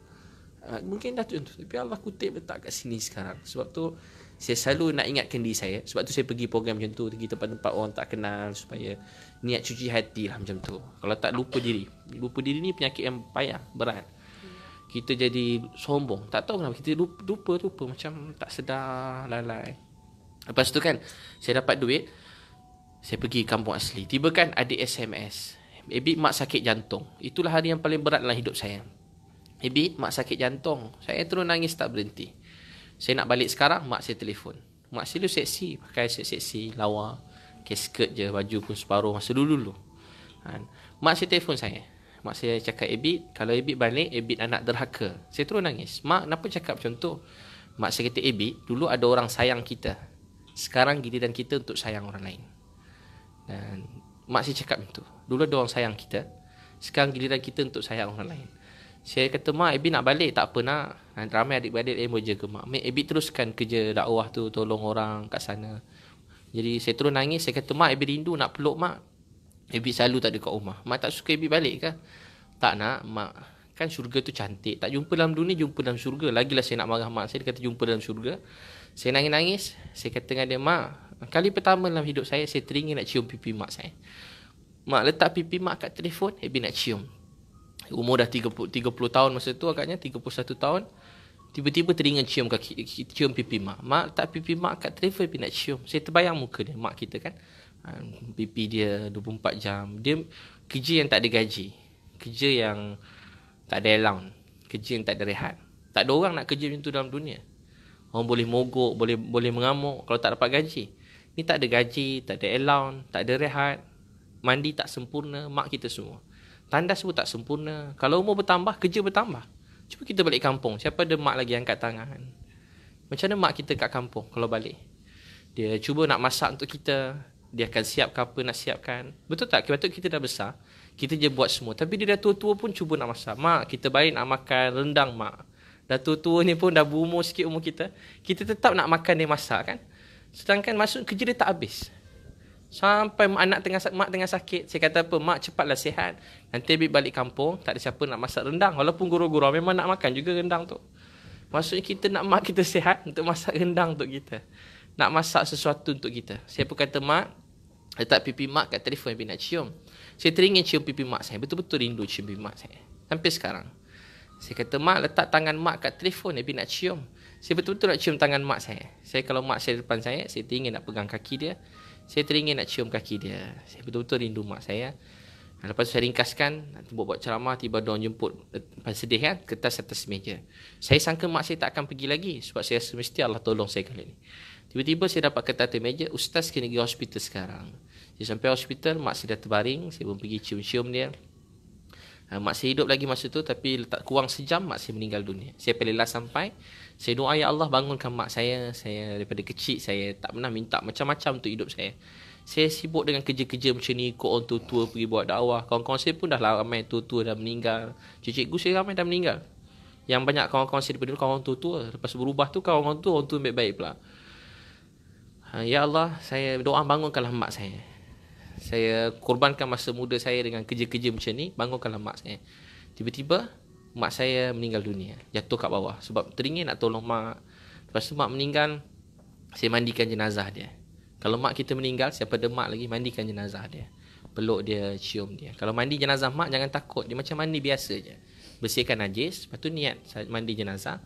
Ah, mungkin dah tentu tapi Allah kutip letak kat sini sekarang sebab tu saya selalu nak ingatkan diri saya sebab tu saya pergi program macam tu pergi tempat-tempat orang tak kenal supaya niat cuci hati lah macam tu kalau tak lupa diri lupa diri ni penyakit yang payah berat kita jadi sombong tak tahu kenapa kita lupa lupa, macam tak sedar lalai lepas tu kan saya dapat duit saya pergi kampung asli tiba kan ada SMS Baby mak sakit jantung Itulah hari yang paling berat dalam hidup saya Maybe mak sakit jantung. Saya terus nangis tak berhenti. Saya nak balik sekarang, mak saya telefon. Mak saya dulu seksi. Pakai seksi-seksi, lawa. Kasket je, baju pun separuh. Masa dulu dulu. Ha, mak saya telefon saya. Mak saya cakap Abid, kalau Abid balik, Abid anak derhaka. Saya terus nangis. Mak, kenapa cakap macam tu? Mak saya kata Abid, dulu ada orang sayang kita. Sekarang giliran kita untuk sayang orang lain. Dan mak saya cakap macam tu. Dulu ada orang sayang kita. Sekarang giliran kita untuk sayang orang lain. Saya kata mak Abi nak balik tak apa nak. Ramai adik-beradik lain boleh jaga mak. Mak Abi teruskan kerja dakwah tu tolong orang kat sana. Jadi saya terus nangis saya kata mak Abi rindu nak peluk mak. Abi selalu tak ada kat rumah. Mak tak suka Abi balik ke? Tak nak mak. Kan syurga tu cantik. Tak jumpa dalam dunia jumpa dalam syurga. Lagilah saya nak marah mak saya dia kata jumpa dalam syurga. Saya nangis-nangis saya kata dengan dia mak Kali pertama dalam hidup saya Saya teringin nak cium pipi mak saya Mak letak pipi mak kat telefon Abby nak cium umur dah 30 30 tahun masa tu agaknya 31 tahun tiba-tiba teringat cium kaki cium pipi mak mak tak pipi mak kat travel pergi nak cium saya terbayang muka dia mak kita kan pipi dia 24 jam dia kerja yang tak ada gaji kerja yang tak ada allowance kerja yang tak ada rehat tak ada orang nak kerja macam tu dalam dunia orang boleh mogok boleh boleh mengamuk kalau tak dapat gaji ni tak ada gaji tak ada allowance tak ada rehat mandi tak sempurna mak kita semua Tandas pun tak sempurna. Kalau umur bertambah, kerja bertambah. Cuba kita balik kampung. Siapa ada mak lagi angkat tangan? Macam mana mak kita kat kampung kalau balik? Dia cuba nak masak untuk kita. Dia akan siapkan apa nak siapkan. Betul tak? Kepatut kita dah besar. Kita je buat semua. Tapi dia dah tua-tua pun cuba nak masak. Mak, kita balik nak makan rendang mak. Dah tua-tua ni pun dah berumur sikit umur kita. Kita tetap nak makan dia masak kan? Sedangkan masuk kerja dia tak habis. Sampai anak tengah mak tengah sakit, saya kata apa? Mak cepatlah sihat. Nanti Abib balik kampung, tak ada siapa nak masak rendang. Walaupun guru-guru memang nak makan juga rendang tu. Maksudnya kita nak mak kita sihat untuk masak rendang untuk kita. Nak masak sesuatu untuk kita. Saya pun kata mak, letak pipi mak kat telefon Abib nak cium. Saya teringin cium pipi mak saya. Betul-betul rindu cium pipi mak saya. Sampai sekarang. Saya kata mak, letak tangan mak kat telefon Abib nak cium. Saya betul-betul nak cium tangan mak saya. Saya kalau mak saya depan saya, saya teringin nak pegang kaki dia. Saya teringin nak cium kaki dia Saya betul-betul rindu mak saya Lepas tu saya ringkaskan Buat buat ceramah Tiba dia jemput Lepas eh, sedih kan Kertas atas meja Saya sangka mak saya tak akan pergi lagi Sebab saya rasa mesti Allah tolong saya kali ni Tiba-tiba saya dapat kertas atas meja Ustaz kena pergi hospital sekarang Saya sampai hospital Mak saya dah terbaring Saya pun pergi cium-cium dia Mak saya hidup lagi masa tu Tapi letak kurang sejam Mak saya meninggal dunia Saya pelilah sampai saya doa ya Allah bangunkan mak saya. Saya daripada kecil saya tak pernah minta macam-macam untuk hidup saya. Saya sibuk dengan kerja-kerja macam ni ikut orang tua-tua pergi buat dakwah. Kawan-kawan saya pun dah lah ramai tua-tua dah meninggal. Cikgu saya ramai dah meninggal. Yang banyak kawan-kawan saya daripada dulu kawan tua-tua. Lepas berubah tu kawan-kawan tua orang tua baik-baik pula. Ha, ya Allah, saya doa bangunkanlah mak saya. Saya korbankan masa muda saya dengan kerja-kerja macam ni, bangunkanlah mak saya. Tiba-tiba mak saya meninggal dunia jatuh kat bawah sebab teringin nak tolong mak lepas tu mak meninggal saya mandikan jenazah dia kalau mak kita meninggal siapa ada mak lagi mandikan jenazah dia peluk dia cium dia kalau mandi jenazah mak jangan takut dia macam mandi biasa je bersihkan najis lepas tu niat mandi jenazah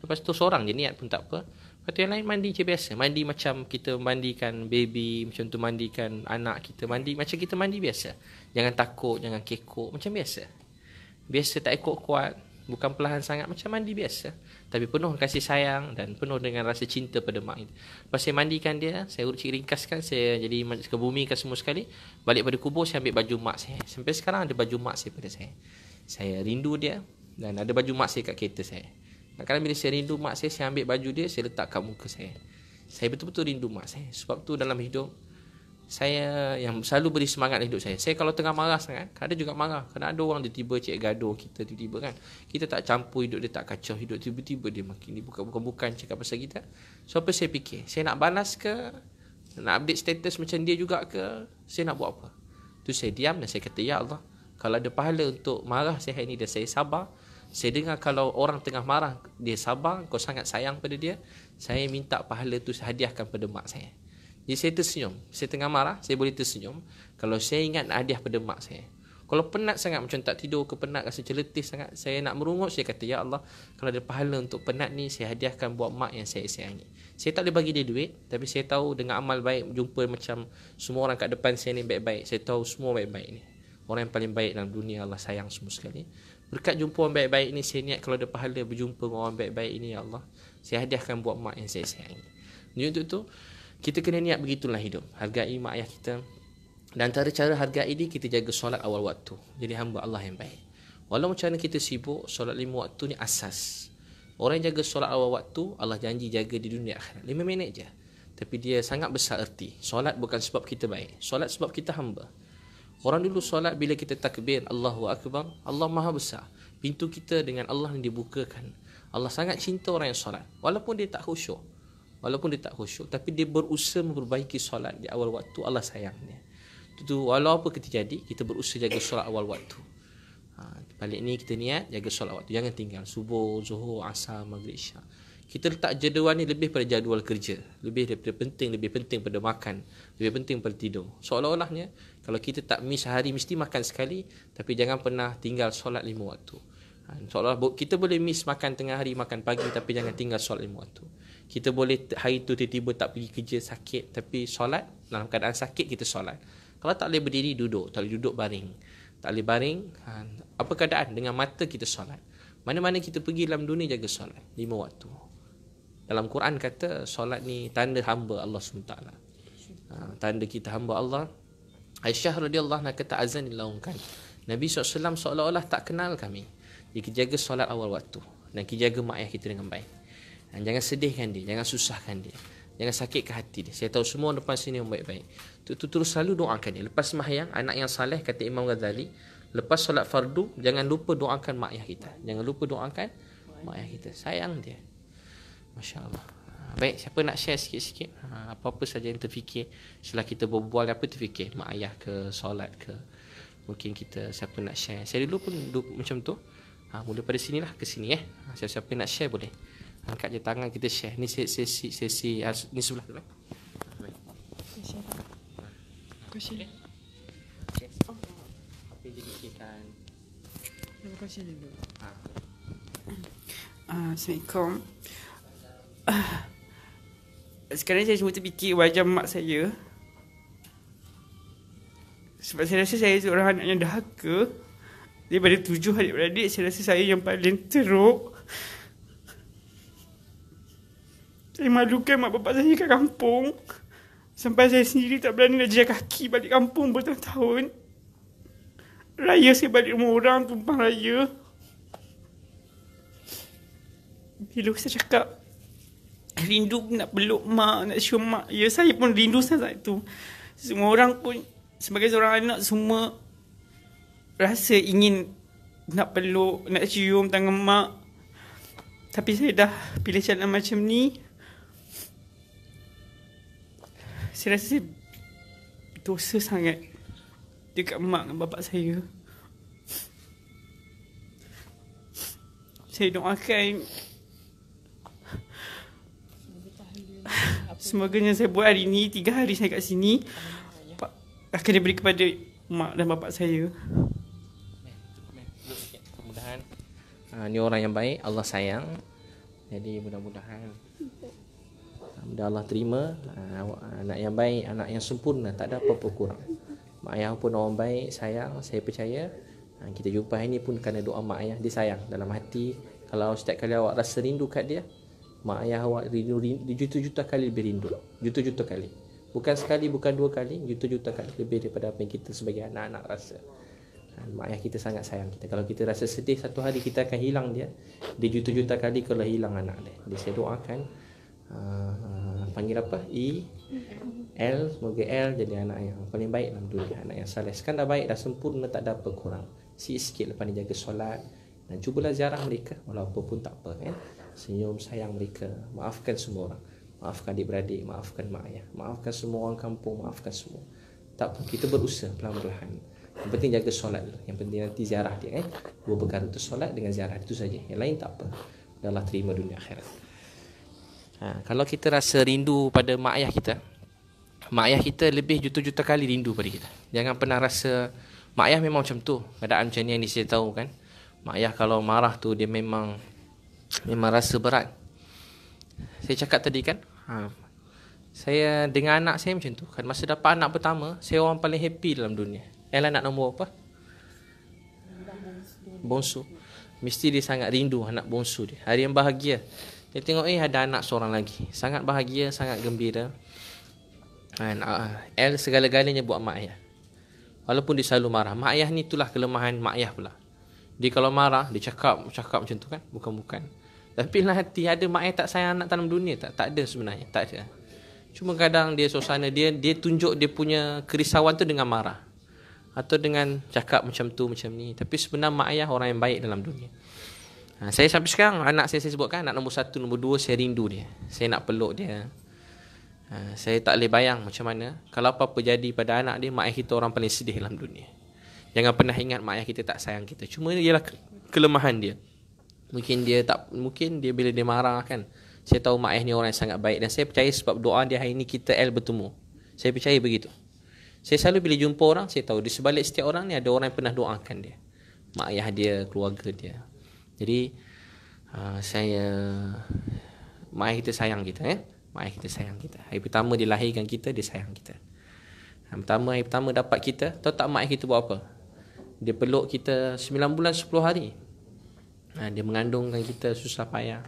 lepas tu seorang je niat pun tak apa lepas tu yang lain mandi je biasa mandi macam kita mandikan baby macam tu mandikan anak kita mandi macam kita mandi biasa jangan takut jangan kekok macam biasa biasa tak ikut kuat bukan perlahan sangat macam mandi biasa tapi penuh kasih sayang dan penuh dengan rasa cinta pada mak itu. Lepas saya mandikan dia, saya urut ringkaskan, saya jadi ke bumi ke semua sekali. Balik pada kubur, saya ambil baju mak saya. Sampai sekarang ada baju mak saya pada saya. Saya rindu dia dan ada baju mak saya kat kereta saya. Kadang-kadang bila saya rindu mak saya, saya ambil baju dia, saya letak kat muka saya. Saya betul-betul rindu mak saya. Sebab tu dalam hidup, saya yang selalu beri semangat hidup saya. Saya kalau tengah marah sangat, kadang juga marah. Kerana ada orang dia tiba cik gaduh kita tiba-tiba kan. Kita tak campur hidup dia, tak kacau hidup tiba-tiba dia makin ni bukan-bukan cakap pasal kita. So apa saya fikir? Saya nak balas ke? Nak update status macam dia juga ke? Saya nak buat apa? Tu saya diam dan saya kata, Ya Allah, kalau ada pahala untuk marah saya hari ni dan saya sabar, saya dengar kalau orang tengah marah, dia sabar, kau sangat sayang pada dia, saya minta pahala tu hadiahkan pada mak saya. Jadi saya tersenyum Saya tengah marah Saya boleh tersenyum Kalau saya ingat hadiah pada mak saya Kalau penat sangat Macam tak tidur ke penat Rasa celetis sangat Saya nak merungut Saya kata Ya Allah Kalau ada pahala untuk penat ni Saya hadiahkan buat mak yang saya sayangi Saya tak boleh bagi dia duit Tapi saya tahu Dengan amal baik Jumpa macam Semua orang kat depan saya ni baik-baik Saya tahu semua baik-baik ni Orang yang paling baik dalam dunia Allah sayang semua sekali Berkat jumpa orang baik-baik ni Saya niat kalau ada pahala Berjumpa orang baik-baik ini Ya Allah Saya hadiahkan buat mak yang saya sayangi Jadi untuk tu kita kena niat begitulah hidup. Hargai mak ayah kita. Dan antara cara hargai ini, kita jaga solat awal waktu. Jadi hamba Allah yang baik. Walau macam mana kita sibuk, solat lima waktu ni asas. Orang yang jaga solat awal waktu, Allah janji jaga di dunia akhirat. Lima minit je. Tapi dia sangat besar erti. Solat bukan sebab kita baik. Solat sebab kita hamba. Orang dulu solat bila kita takbir, Allahu Akbar, Allah Maha Besar. Pintu kita dengan Allah yang dibukakan. Allah sangat cinta orang yang solat. Walaupun dia tak khusyuk. Walaupun dia tak khusyuk Tapi dia berusaha memperbaiki solat di awal waktu Allah sayangnya. dia Itu tu walaupun kita jadi Kita berusaha jaga solat awal waktu ha, Balik ni kita niat jaga solat waktu Jangan tinggal Subuh, zuhur, asar, maghrib, syak kita letak jadual ni lebih pada jadual kerja Lebih daripada penting Lebih penting pada makan Lebih penting pada tidur Seolah-olahnya Kalau kita tak miss sehari Mesti makan sekali Tapi jangan pernah tinggal solat lima waktu ha, Seolah-olah kita boleh miss makan tengah hari Makan pagi Tapi jangan tinggal solat lima waktu kita boleh hari tu tiba-tiba tak pergi kerja sakit tapi solat dalam keadaan sakit kita solat kalau tak boleh berdiri duduk tak boleh duduk baring tak boleh baring apa keadaan dengan mata kita solat mana-mana kita pergi dalam dunia jaga solat lima waktu dalam Quran kata solat ni tanda hamba Allah SWT ha, tanda kita hamba Allah Aisyah radhiyallahu nak kata azan dilaungkan Nabi SAW seolah-olah tak kenal kami Dia jaga solat awal waktu Dan kita jaga mak ayah kita dengan baik dan jangan sedihkan dia, jangan susahkan dia. Jangan sakit ke hati dia. Saya tahu semua orang depan sini yang baik-baik. Tu, tu terus selalu doakan dia. Lepas mahyang, anak yang saleh kata Imam Ghazali, lepas solat fardu, jangan lupa doakan mak ayah kita. Jangan lupa doakan mak ayah kita. Sayang dia. Masya Allah. Ha, baik, siapa nak share sikit-sikit? Ha, apa-apa saja yang terfikir. Selepas kita berbual, apa terfikir? Mak ayah ke, solat ke. Mungkin kita, siapa nak share. Saya dulu pun du- macam tu. Ha, mula pada sinilah, ke sini eh. Ha, siapa-siapa nak share boleh angkat je tangan kita share ni sesi sesi, sesi ni sebelah tu eh. oh. ha. ah, Assalamualaikum ah. Sekarang saya cuma terfikir wajah mak saya Sebab saya rasa saya seorang anak yang dahaka Daripada tujuh adik-beradik Saya rasa saya yang paling teruk Saya malukan mak bapak saya kat kampung Sampai saya sendiri tak berani nak jejak kaki balik kampung bertahun-tahun Raya saya balik rumah orang tumpang raya Bila saya cakap eh, Rindu nak peluk mak, nak cium mak Ya saya pun rindu saat itu Semua orang pun Sebagai seorang anak semua Rasa ingin Nak peluk, nak cium tangan mak Tapi saya dah pilih jalan macam ni Saya rasa Dosa sangat Dekat mak dan bapak saya Saya doakan Semoga yang saya buat hari ini Tiga hari saya kat sini Akan diberi kepada Mak dan bapak saya Mudah-mudahan ah, Ni orang yang baik Allah sayang Jadi mudah-mudahan dah Allah terima ah, ah, anak yang baik anak yang sempurna tak ada apa-apa kurang mak ayah pun orang baik sayang saya percaya ah, kita jumpa ini pun kerana doa mak ayah dia sayang dalam hati kalau setiap kali awak rasa rindu kat dia mak ayah awak rindu, rindu juta-juta kali lebih rindu juta-juta kali bukan sekali bukan dua kali juta-juta kali lebih daripada apa yang kita sebagai anak-anak rasa Mak ayah kita sangat sayang kita Kalau kita rasa sedih satu hari kita akan hilang dia Dia juta-juta kali kalau hilang anak dia Jadi saya doakan Ah, panggil apa? E L semoga L jadi anak yang paling baik dalam dunia anak yang saleh. Sekarang dah baik dah sempurna tak ada apa kurang. Si sikit lepas ni jaga solat dan cubalah ziarah mereka walaupun pun tak apa eh. Senyum sayang mereka. Maafkan semua orang. Maafkan adik-beradik, maafkan mak ayah, maafkan semua orang kampung, maafkan semua. Tak apa, kita berusaha perlahan-lahan. Yang penting jaga solat dulu. Yang penting nanti ziarah dia eh. Dua perkara tu solat dengan ziarah itu saja. Yang lain tak apa. Allah terima dunia akhirat. Ha, kalau kita rasa rindu pada mak ayah kita, mak ayah kita lebih juta-juta kali rindu pada kita. Jangan pernah rasa mak ayah memang macam tu. Keadaan macam ni yang saya tahu kan. Mak ayah kalau marah tu dia memang memang rasa berat. Saya cakap tadi kan, ha. Saya dengan anak saya macam tu. Kan masa dapat anak pertama, saya orang paling happy dalam dunia. Ella nak nombor apa? Bonsu. Mesti dia sangat rindu anak bonsu dia. Hari yang bahagia. Dia tengok eh ada anak seorang lagi Sangat bahagia, sangat gembira And, uh, ah, L segala-galanya buat mak ayah Walaupun dia selalu marah Mak ayah ni itulah kelemahan mak ayah pula Dia kalau marah, dia cakap, cakap macam tu kan Bukan-bukan Tapi lah hati ada mak ayah tak sayang anak dalam dunia Tak, tak ada sebenarnya, tak ada Cuma kadang dia suasana dia Dia tunjuk dia punya kerisauan tu dengan marah Atau dengan cakap macam tu macam ni Tapi sebenarnya mak ayah orang yang baik dalam dunia Ha, saya sampai sekarang anak saya saya sebutkan anak nombor satu, nombor dua saya rindu dia. Saya nak peluk dia. Ha, saya tak boleh bayang macam mana kalau apa-apa jadi pada anak dia, mak ayah kita orang paling sedih dalam dunia. Jangan pernah ingat mak ayah kita tak sayang kita. Cuma ialah kelemahan dia. Mungkin dia tak mungkin dia bila dia marah kan. Saya tahu mak ayah ni orang yang sangat baik dan saya percaya sebab doa dia hari ini kita el bertemu. Saya percaya begitu. Saya selalu bila jumpa orang, saya tahu di sebalik setiap orang ni ada orang yang pernah doakan dia. Mak ayah dia, keluarga dia. Jadi uh, saya mak ayah kita sayang kita eh. Mak ayah kita sayang kita. Hari pertama dilahirkan kita, dia sayang kita. Hari pertama hari pertama dapat kita, tahu tak mak ayah kita buat apa? Dia peluk kita 9 bulan 10 hari. Ha, dia mengandungkan kita susah payah.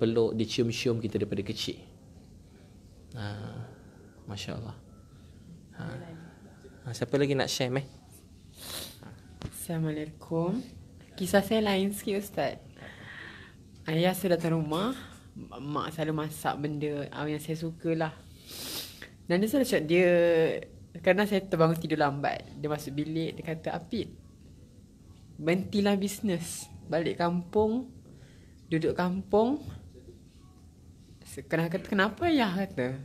Peluk, dicium cium-cium kita daripada kecil. Ha, Masya Allah. Ha. ha. Siapa lagi nak share meh? Assalamualaikum kisah saya lain sikit Ustaz. Ayah saya datang rumah. Mak selalu masak benda ah, yang saya sukalah. Dan dia selalu cakap dia... Kerana saya terbangun tidur lambat. Dia masuk bilik. Dia kata, Apit. Bentilah bisnes. Balik kampung. Duduk kampung. Kenapa kata, kenapa ayah kata?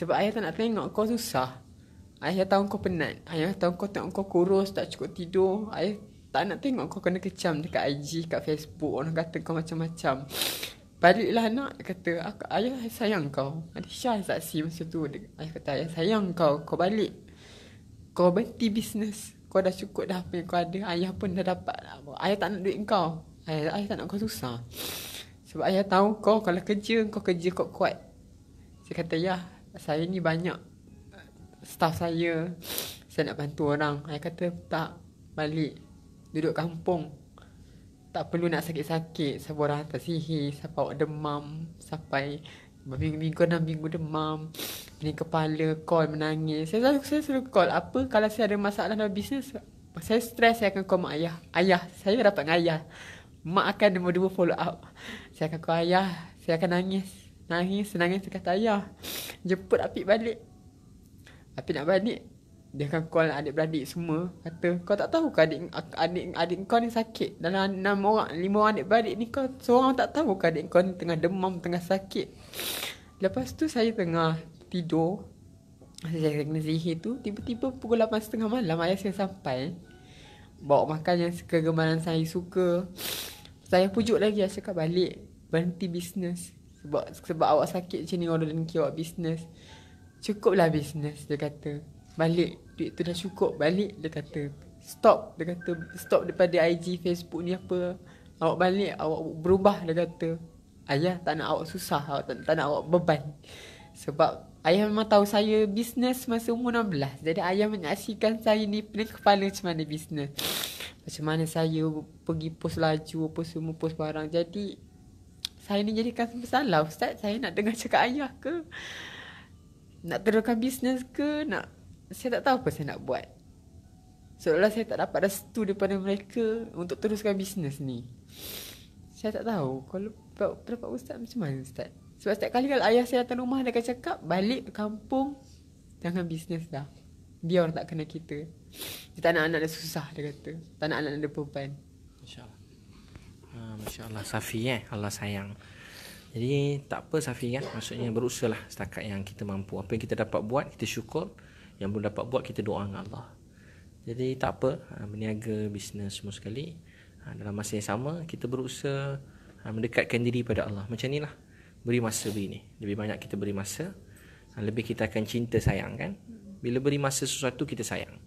Sebab ayah tak nak tengok kau susah. Ayah tahu kau penat. Ayah tahu kau tengok kau kurus, tak cukup tidur. Ayah tak nak tengok kau kena kecam dekat IG, kat Facebook Orang kata kau macam-macam Baliklah anak Dia kata Ayah sayang kau Ada Syah saksi masa tu Ayah kata Ayah sayang kau Kau balik Kau berhenti bisnes Kau dah cukup dah apa yang kau ada Ayah pun dah dapat lah. Ayah tak nak duit kau Ayah, ayah tak nak kau susah Sebab ayah tahu kau Kalau kerja kau kerja kau kuat Saya kata ya Saya ni banyak eh, Staff saya Saya nak bantu orang Ayah kata tak Balik duduk kampung tak perlu nak sakit-sakit sebab orang atas sihir sampai awak demam sampai berminggu-minggu enam minggu demam ini kepala call menangis saya selalu, saya selalu call apa kalau saya ada masalah dalam bisnes saya stres saya akan call mak ayah ayah saya dapat dengan ayah mak akan nombor dua follow up saya akan call ayah saya akan nangis nangis nangis saya kata ayah jemput Apik balik Apik nak balik dia akan call adik-beradik semua Kata kau tak tahu ke adik, adik, adik kau ni sakit Dalam enam orang Lima orang adik-beradik ni kau Seorang tak tahu ke adik kau ni tengah demam Tengah sakit Lepas tu saya tengah tidur Masa saya kena zihir tu Tiba-tiba pukul 8.30 malam Ayah saya sampai Bawa makan yang kegemaran saya suka Saya pujuk lagi Saya cakap balik Berhenti bisnes Sebab sebab awak sakit macam ni Orang dengki awak bisnes Cukuplah bisnes Dia kata Balik Duit tu dah cukup Balik dia kata Stop Dia kata Stop daripada IG Facebook ni apa Awak balik Awak berubah Dia kata Ayah tak nak awak susah Awak tak, tak nak awak beban Sebab Ayah memang tahu saya Bisnes masa umur 16 Jadi ayah menyaksikan saya ni Pening kepala macam mana bisnes Macam mana saya Pergi pos laju Apa semua pos barang Jadi Saya ni jadikan salah Ustaz saya nak dengar cakap ayah ke Nak teruskan bisnes ke Nak saya tak tahu apa saya nak buat. Seolah-olah saya tak dapat restu daripada mereka untuk teruskan bisnes ni. Saya tak tahu kalau pendapat ustaz macam mana ustaz. Sebab setiap kali kalau ayah saya datang rumah dia akan cakap balik ke kampung jangan bisnes dah. Dia orang tak kena kita. Dia tak nak anak dia susah dia kata. Tak nak anak dia beban. Masya-Allah. Uh, ah, Masya-Allah Safi eh Allah sayang. Jadi tak apa Safi kan maksudnya berusahalah setakat yang kita mampu apa yang kita dapat buat kita syukur yang boleh dapat buat kita doa dengan Allah jadi tak apa ha, berniaga bisnes semua sekali ha, dalam masa yang sama kita berusaha ha, mendekatkan diri pada Allah macam inilah beri masa beri ni lebih banyak kita beri masa lebih kita akan cinta sayang kan bila beri masa sesuatu kita sayang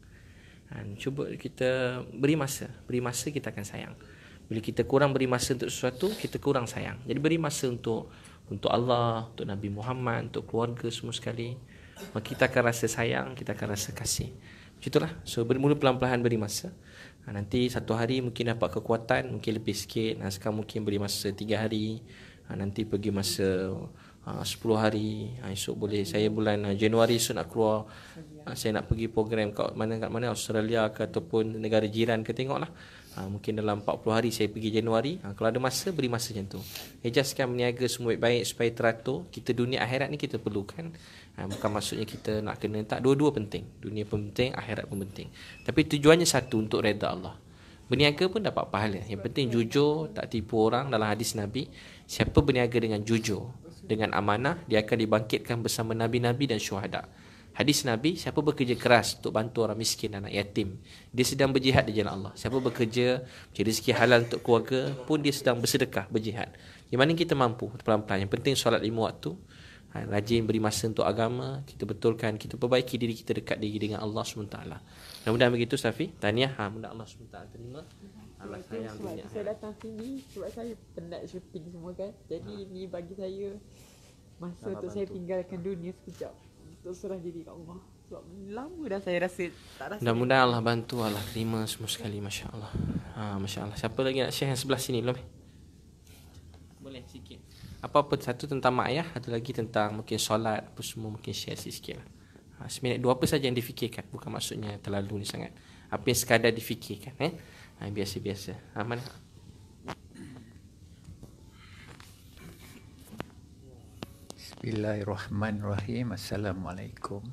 cuba kita beri masa beri masa kita akan sayang bila kita kurang beri masa untuk sesuatu kita kurang sayang jadi beri masa untuk untuk Allah untuk Nabi Muhammad untuk keluarga semua sekali maka kita akan rasa sayang, kita akan rasa kasih. Itulah. So bermula pelan-pelan beri masa. Ha, nanti satu hari mungkin dapat kekuatan, mungkin lebih sikit. Ha, sekarang mungkin beri masa tiga hari. Ha, nanti pergi masa ha, sepuluh ha, hari. Ha, esok boleh. Saya bulan ha, Januari esok nak keluar. Ha, saya nak pergi program ke mana kat mana Australia ke ataupun negara jiran ke tengoklah. Ha, mungkin dalam 40 hari saya pergi Januari ha, Kalau ada masa, beri masa macam tu Ejaskan meniaga semua baik-baik supaya teratur Kita dunia akhirat ni kita perlukan Ha, bukan maksudnya kita nak kena Tak, dua-dua penting Dunia pun penting, akhirat pun penting Tapi tujuannya satu untuk reda Allah Berniaga pun dapat pahala Yang penting jujur, tak tipu orang Dalam hadis Nabi Siapa berniaga dengan jujur Dengan amanah Dia akan dibangkitkan bersama Nabi-Nabi dan syuhada Hadis Nabi Siapa bekerja keras untuk bantu orang miskin anak yatim Dia sedang berjihad di jalan Allah Siapa bekerja Jadi rezeki halal untuk keluarga Pun dia sedang bersedekah, berjihad Di mana kita mampu pelan-pelan Yang penting solat lima waktu ha, rajin beri masa untuk agama, kita betulkan, kita perbaiki diri kita dekat diri dengan Allah SWT. Mudah-mudahan begitu, Safi. Tahniah. Ha, mudah Allah SWT terima. Allah sayang sebab dunia. Saya datang sini sebab saya penat syuting semua kan. Jadi ha. ini bagi saya masa Dalam untuk saya tinggalkan dunia sekejap. Untuk serah diri kepada Allah. Lama dah saya rasa Tak rasa mudah Allah bantu Allah terima semua sekali Masya Allah ha, Masya Allah Siapa lagi nak share yang sebelah sini Belum eh? Boleh sikit apa-apa satu tentang mak ayah satu lagi tentang mungkin solat apa semua mungkin share sikit lah. ha, seminit dua apa saja yang difikirkan bukan maksudnya terlalu ni sangat apa yang sekadar difikirkan eh ha, biasa-biasa ha, mana Bismillahirrahmanirrahim Assalamualaikum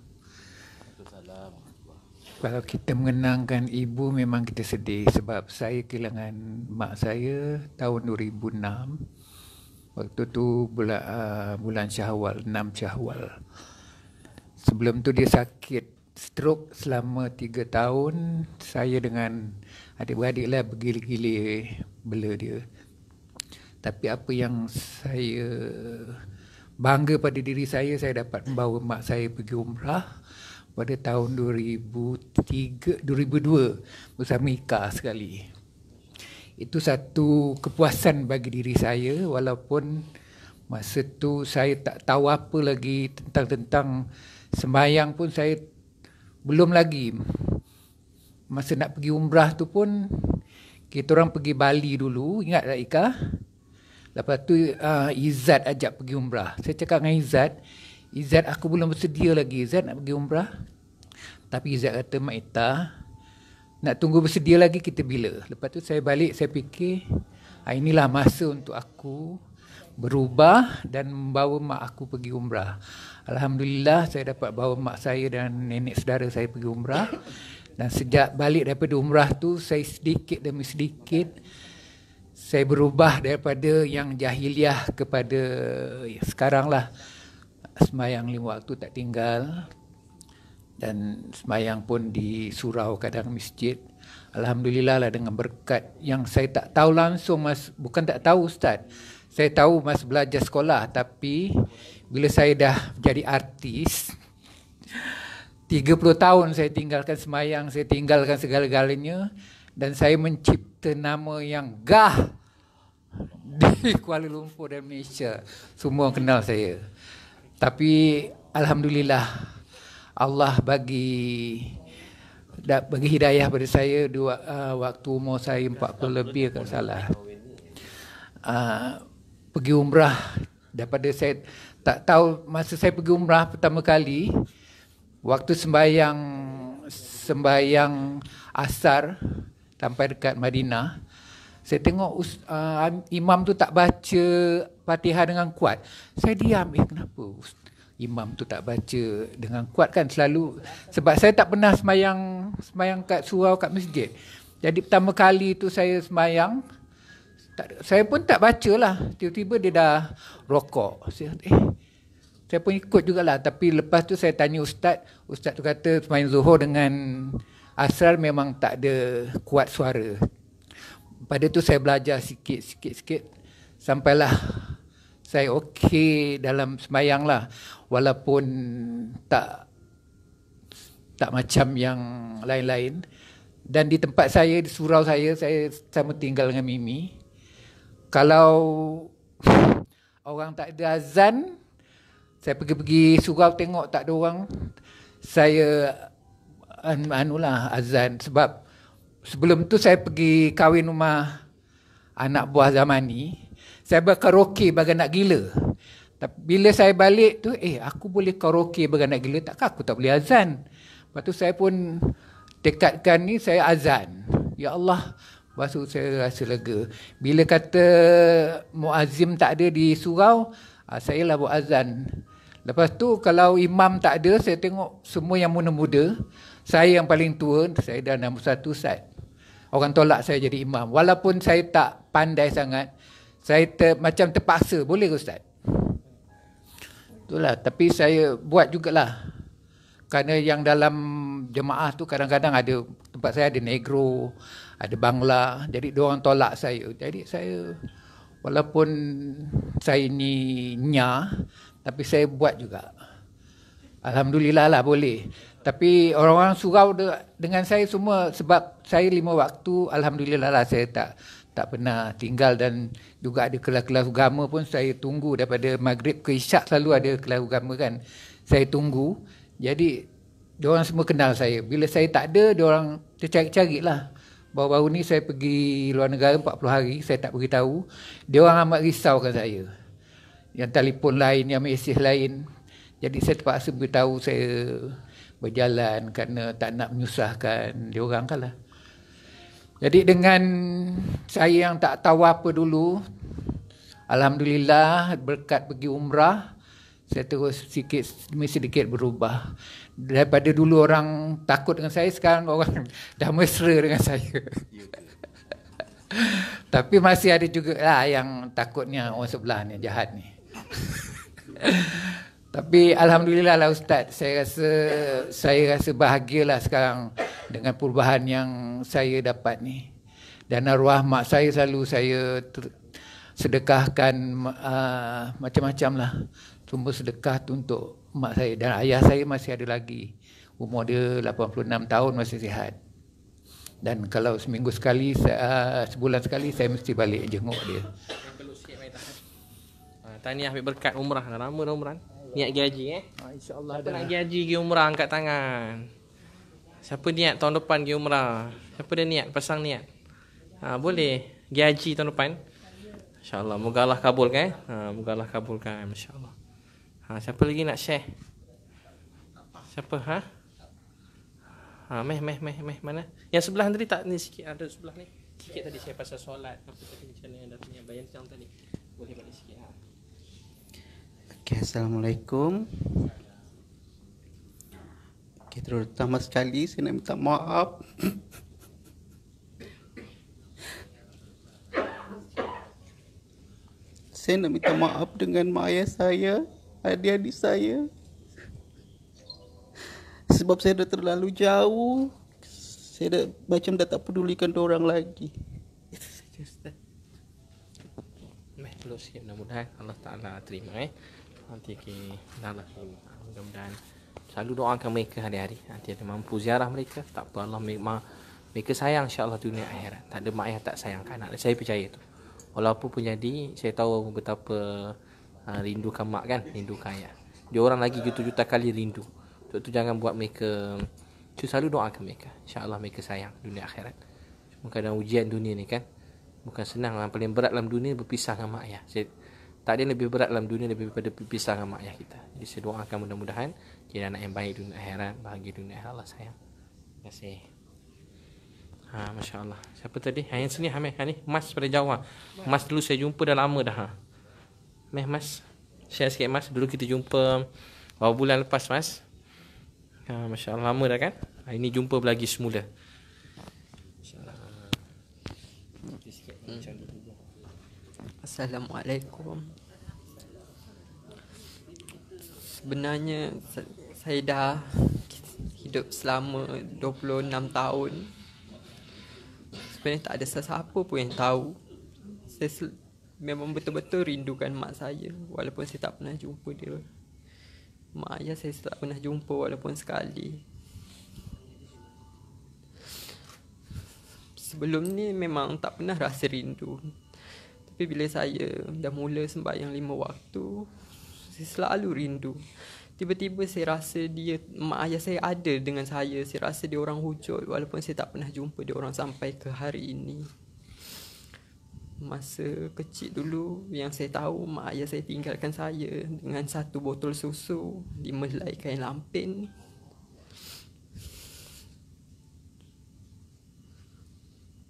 Kalau kita mengenangkan ibu memang kita sedih Sebab saya kehilangan mak saya tahun 2006 Waktu tu ah, bulan, uh, bulan syahwal, 6 syahwal. Sebelum tu dia sakit stroke selama 3 tahun. Saya dengan adik-beradik lah bergilir-gilir bela dia. Tapi apa yang saya bangga pada diri saya, saya dapat membawa mak saya pergi umrah pada tahun 2003, 2002 bersama Ika sekali itu satu kepuasan bagi diri saya walaupun masa tu saya tak tahu apa lagi tentang tentang sembahyang pun saya belum lagi masa nak pergi umrah tu pun kita orang pergi Bali dulu ingat tak Ika lepas tu uh, Izzat ajak pergi umrah saya cakap dengan Izzat Izzat aku belum bersedia lagi Izzat nak pergi umrah tapi Izzat kata Mak Itah nak tunggu bersedia lagi kita bila Lepas tu saya balik saya fikir ha, Inilah masa untuk aku Berubah dan membawa mak aku pergi umrah Alhamdulillah saya dapat bawa mak saya dan nenek saudara saya pergi umrah Dan sejak balik daripada umrah tu Saya sedikit demi sedikit Saya berubah daripada yang jahiliah kepada ya, sekarang lah Semayang lima waktu tak tinggal dan semayang pun di surau kadang masjid Alhamdulillah lah dengan berkat yang saya tak tahu langsung mas bukan tak tahu Ustaz saya tahu mas belajar sekolah tapi bila saya dah jadi artis 30 tahun saya tinggalkan semayang saya tinggalkan segala-galanya dan saya mencipta nama yang gah di Kuala Lumpur dan Malaysia semua kenal saya tapi Alhamdulillah Allah bagi bagi hidayah pada saya dua uh, waktu umur saya 40 lebih kalau salah. Uh, pergi umrah daripada saya tak tahu masa saya pergi umrah pertama kali waktu sembahyang sembahyang asar sampai dekat Madinah saya tengok uh, imam tu tak baca Fatihah dengan kuat saya diam eh kenapa Ust- imam tu tak baca dengan kuat kan selalu sebab saya tak pernah semayang semayang kat surau kat masjid jadi pertama kali tu saya semayang tak, saya pun tak baca lah tiba-tiba dia dah rokok saya, eh, saya pun ikut jugalah tapi lepas tu saya tanya ustaz ustaz tu kata semayang zuhur dengan asrar memang tak ada kuat suara pada tu saya belajar sikit-sikit-sikit sampailah saya okey dalam semayang lah walaupun tak tak macam yang lain-lain dan di tempat saya di surau saya saya sama tinggal dengan Mimi kalau orang tak ada azan saya pergi-pergi surau tengok tak ada orang saya an- anulah azan sebab sebelum tu saya pergi kahwin rumah anak buah zaman ni saya berkaraoke bagai nak gila tapi bila saya balik tu, eh aku boleh karaoke beranak gila takkah aku tak boleh azan. Lepas tu saya pun dekatkan ni saya azan. Ya Allah, Masuk saya rasa lega. Bila kata muazim tak ada di surau, ah, saya lah buat azan. Lepas tu kalau imam tak ada, saya tengok semua yang muda-muda. Saya yang paling tua, saya dah satu saat. Orang tolak saya jadi imam. Walaupun saya tak pandai sangat, saya ter, macam terpaksa. Boleh ke Ustaz? Itulah, tapi saya buat jugalah. Kerana yang dalam jemaah tu kadang-kadang ada tempat saya ada negro, ada bangla. Jadi dia tolak saya. Jadi saya walaupun saya ni nyah, tapi saya buat juga. Alhamdulillah lah boleh. Tapi orang-orang surau dengan saya semua sebab saya lima waktu alhamdulillah lah saya tak tak pernah tinggal dan juga ada kelas-kelas agama pun saya tunggu daripada maghrib ke isyak selalu ada kelas agama kan saya tunggu jadi dia orang semua kenal saya bila saya tak ada dia orang tercari-cari lah baru-baru ni saya pergi luar negara 40 hari saya tak beritahu dia orang amat risaukan saya yang telefon lain yang mesej lain jadi saya terpaksa beritahu saya berjalan kerana tak nak menyusahkan dia orang kan lah. Jadi dengan saya yang tak tahu apa dulu, Alhamdulillah berkat pergi umrah, saya terus sedikit demi sedikit berubah. Daripada dulu orang takut dengan saya, sekarang orang dah mesra dengan saya. Ya Tapi masih ada juga lah yang takutnya orang oh, sebelah ni, jahat ni. Tapi alhamdulillah lah ustaz, saya rasa saya rasa bahagialah sekarang dengan perubahan yang saya dapat ni. Dan arwah mak saya selalu saya sedekahkan uh, macam-macam lah. Tumbuh sedekah tu untuk mak saya. Dan ayah saya masih ada lagi. Umur dia 86 tahun masih sihat. Dan kalau seminggu sekali, saya, uh, sebulan sekali saya mesti balik jenguk dia. Ah, tahniah ambil berkat umrah. Lama dah umrah. Niat pergi haji eh. Ha, InsyaAllah Siapa nak pergi haji pergi umrah angkat tangan. Siapa niat tahun depan pergi umrah? Siapa dia niat? Pasang niat. Ha, boleh. Pergi haji tahun depan. InsyaAllah. Moga Allah kabulkan eh. Ha, moga Allah kabulkan. InsyaAllah. Ha, siapa lagi nak share? Siapa? Ha? Ha, meh, meh, meh, meh. Mana? Yang sebelah tadi tak ni sikit. Ada sebelah ni. Sikit tadi saya pasal solat. Apa tadi macam mana yang bayang siang tadi. Boleh balik sikit. Ha? Okay, Assalamualaikum okay, Terutama sekali saya nak minta maaf Saya nak minta maaf dengan mak ayah saya Adik-adik saya Sebab saya dah terlalu jauh Saya dah macam dah tak pedulikan orang lagi Itu saja Ustaz Mahluk mudah Allah Ta'ala terima eh nanti ke dalam mudah-mudahan selalu doakan mereka hari-hari nanti ada mampu ziarah mereka tak apa Allah mereka, mereka sayang insyaAllah dunia akhirat tak ada mak ayah tak sayang anak saya percaya tu walaupun pun jadi saya tahu betapa uh, kan mak kan rindukan ayah dia orang lagi juta-juta kali rindu untuk tu jangan buat mereka tu selalu doakan mereka insyaAllah mereka sayang dunia akhirat cuma kadang ujian dunia ni kan bukan senang lah paling berat dalam dunia berpisah dengan mak ayah saya tak ada yang lebih berat dalam dunia daripada berpisah dengan mak ayah kita. Jadi saya doakan mudah-mudahan jadi anak yang baik dunia akhirat, bahagia dunia akhirat Allah sayang. Terima kasih. Ha, Masya Allah. Siapa tadi? Ha, yang sini Hamid. Ha, ni. Mas pada Jawa. Ha. Mas dulu saya jumpa dah lama dah. Ha. Meh Mas. Share sikit Mas. Dulu kita jumpa beberapa bulan lepas Mas. Ha, Masya Allah. Lama dah kan? Ha, ini jumpa lagi semula. Ha. Hmm. Assalamualaikum sebenarnya saya dah hidup selama 26 tahun sebenarnya tak ada sesiapa pun yang tahu saya memang betul-betul rindukan mak saya walaupun saya tak pernah jumpa dia mak ayah saya tak pernah jumpa walaupun sekali sebelum ni memang tak pernah rasa rindu tapi bila saya dah mula sembahyang lima waktu saya selalu rindu. Tiba-tiba saya rasa dia mak ayah saya ada dengan saya. Saya rasa dia orang hujur walaupun saya tak pernah jumpa dia orang sampai ke hari ini. Masa kecil dulu yang saya tahu mak ayah saya tinggalkan saya dengan satu botol susu di melai lampin.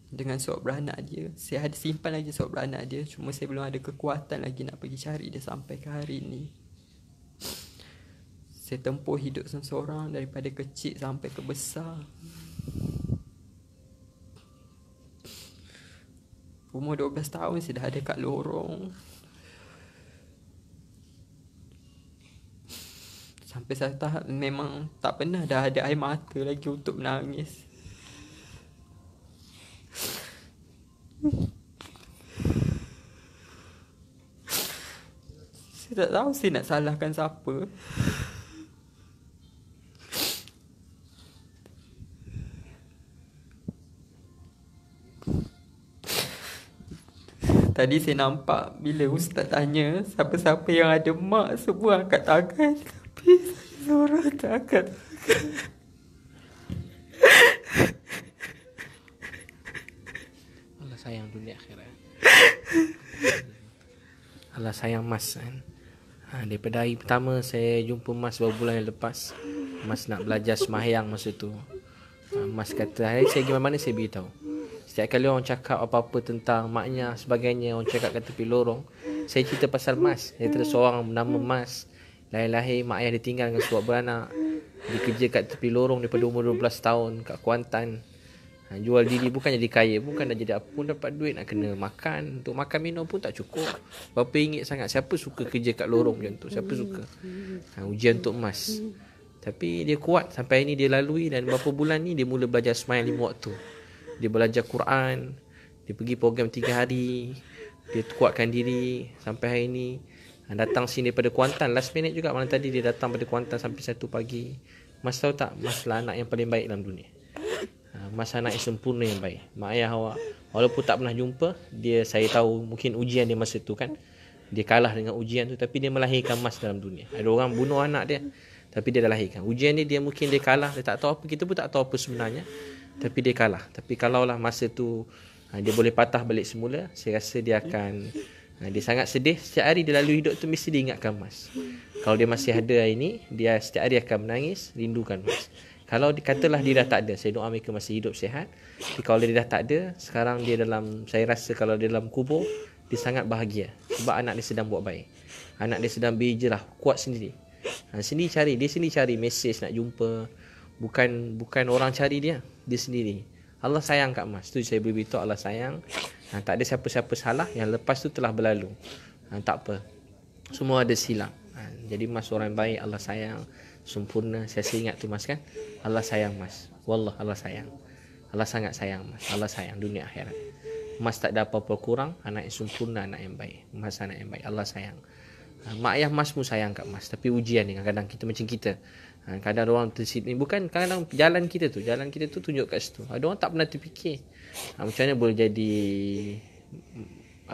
dengan sebab beranak dia Saya ada simpan lagi sebab beranak dia Cuma saya belum ada kekuatan lagi nak pergi cari dia sampai ke hari ni Saya tempuh hidup seseorang daripada kecil sampai ke besar Umur 12 tahun saya dah ada kat lorong Sampai saya tahap memang tak pernah dah ada air mata lagi untuk menangis saya tak tahu saya nak salahkan siapa Tadi saya nampak bila ustaz tanya siapa-siapa yang ada mak semua angkat tangan tapi saya seorang tak angkat tangan. sayang dunia akhirat. Alah ya. sayang Mas kan. Ha, daripada hari pertama saya jumpa Mas beberapa bulan yang lepas. Mas nak belajar semahyang masa tu. Ha, mas kata, hari saya pergi mana saya beritahu. Setiap kali orang cakap apa-apa tentang maknya sebagainya, orang cakap kata pergi lorong. Saya cerita pasal Mas. Dia terus orang bernama Mas. Lahir-lahir mak ayah ditinggal dengan suap beranak. Dia kerja kat tepi lorong daripada umur 12 tahun kat Kuantan ha, Jual diri bukan jadi kaya Bukan nak jadi apa pun dapat duit Nak kena makan Untuk makan minum pun tak cukup Berapa ingat sangat Siapa suka kerja kat lorong macam tu Siapa suka ha, Ujian untuk emas Tapi dia kuat Sampai ini dia lalui Dan berapa bulan ni Dia mula belajar smile lima waktu Dia belajar Quran Dia pergi program tiga hari Dia kuatkan diri Sampai hari ni ha, Datang sini daripada Kuantan Last minute juga malam tadi Dia datang pada Kuantan Sampai satu pagi Mas tahu tak Mas lah anak yang paling baik dalam dunia masa anak sempurna yang baik. Mak ayah awak walaupun tak pernah jumpa, dia saya tahu mungkin ujian dia masa tu kan. Dia kalah dengan ujian tu tapi dia melahirkan emas dalam dunia. Ada orang bunuh anak dia tapi dia dah lahirkan. Ujian ni dia mungkin dia kalah, dia tak tahu apa, kita pun tak tahu apa sebenarnya. Tapi dia kalah. Tapi kalaulah masa tu ha, dia boleh patah balik semula, saya rasa dia akan ha, dia sangat sedih setiap hari dia lalu hidup tu mesti dia ingatkan mas. Kalau dia masih ada hari ni, dia setiap hari akan menangis rindukan emas. Kalau katalah dia dah tak ada Saya doa mereka masih hidup sihat Jadi kalau dia dah tak ada Sekarang dia dalam Saya rasa kalau dia dalam kubur Dia sangat bahagia Sebab anak dia sedang buat baik Anak dia sedang lah Kuat sendiri ha, sini cari Dia sini cari Mesej nak jumpa Bukan bukan orang cari dia Dia sendiri Allah sayang Kak Mas Itu saya beritahu Allah sayang ha, Tak ada siapa-siapa salah Yang lepas tu telah berlalu ha, Tak apa Semua ada silap ha, Jadi Mas orang baik Allah sayang sempurna saya masih ingat tu mas kan Allah sayang mas wallah Allah sayang Allah sangat sayang mas Allah sayang dunia akhirat mas tak ada apa-apa kurang anak yang sempurna anak yang baik mas anak yang baik Allah sayang ha, mak ayah mas pun sayang kat mas tapi ujian ni kadang-kadang kita macam kita ha, kadang orang tersip ni bukan kadang jalan kita tu jalan kita tu tunjuk kat situ ada orang tak pernah terfikir ha, macam mana boleh jadi mm,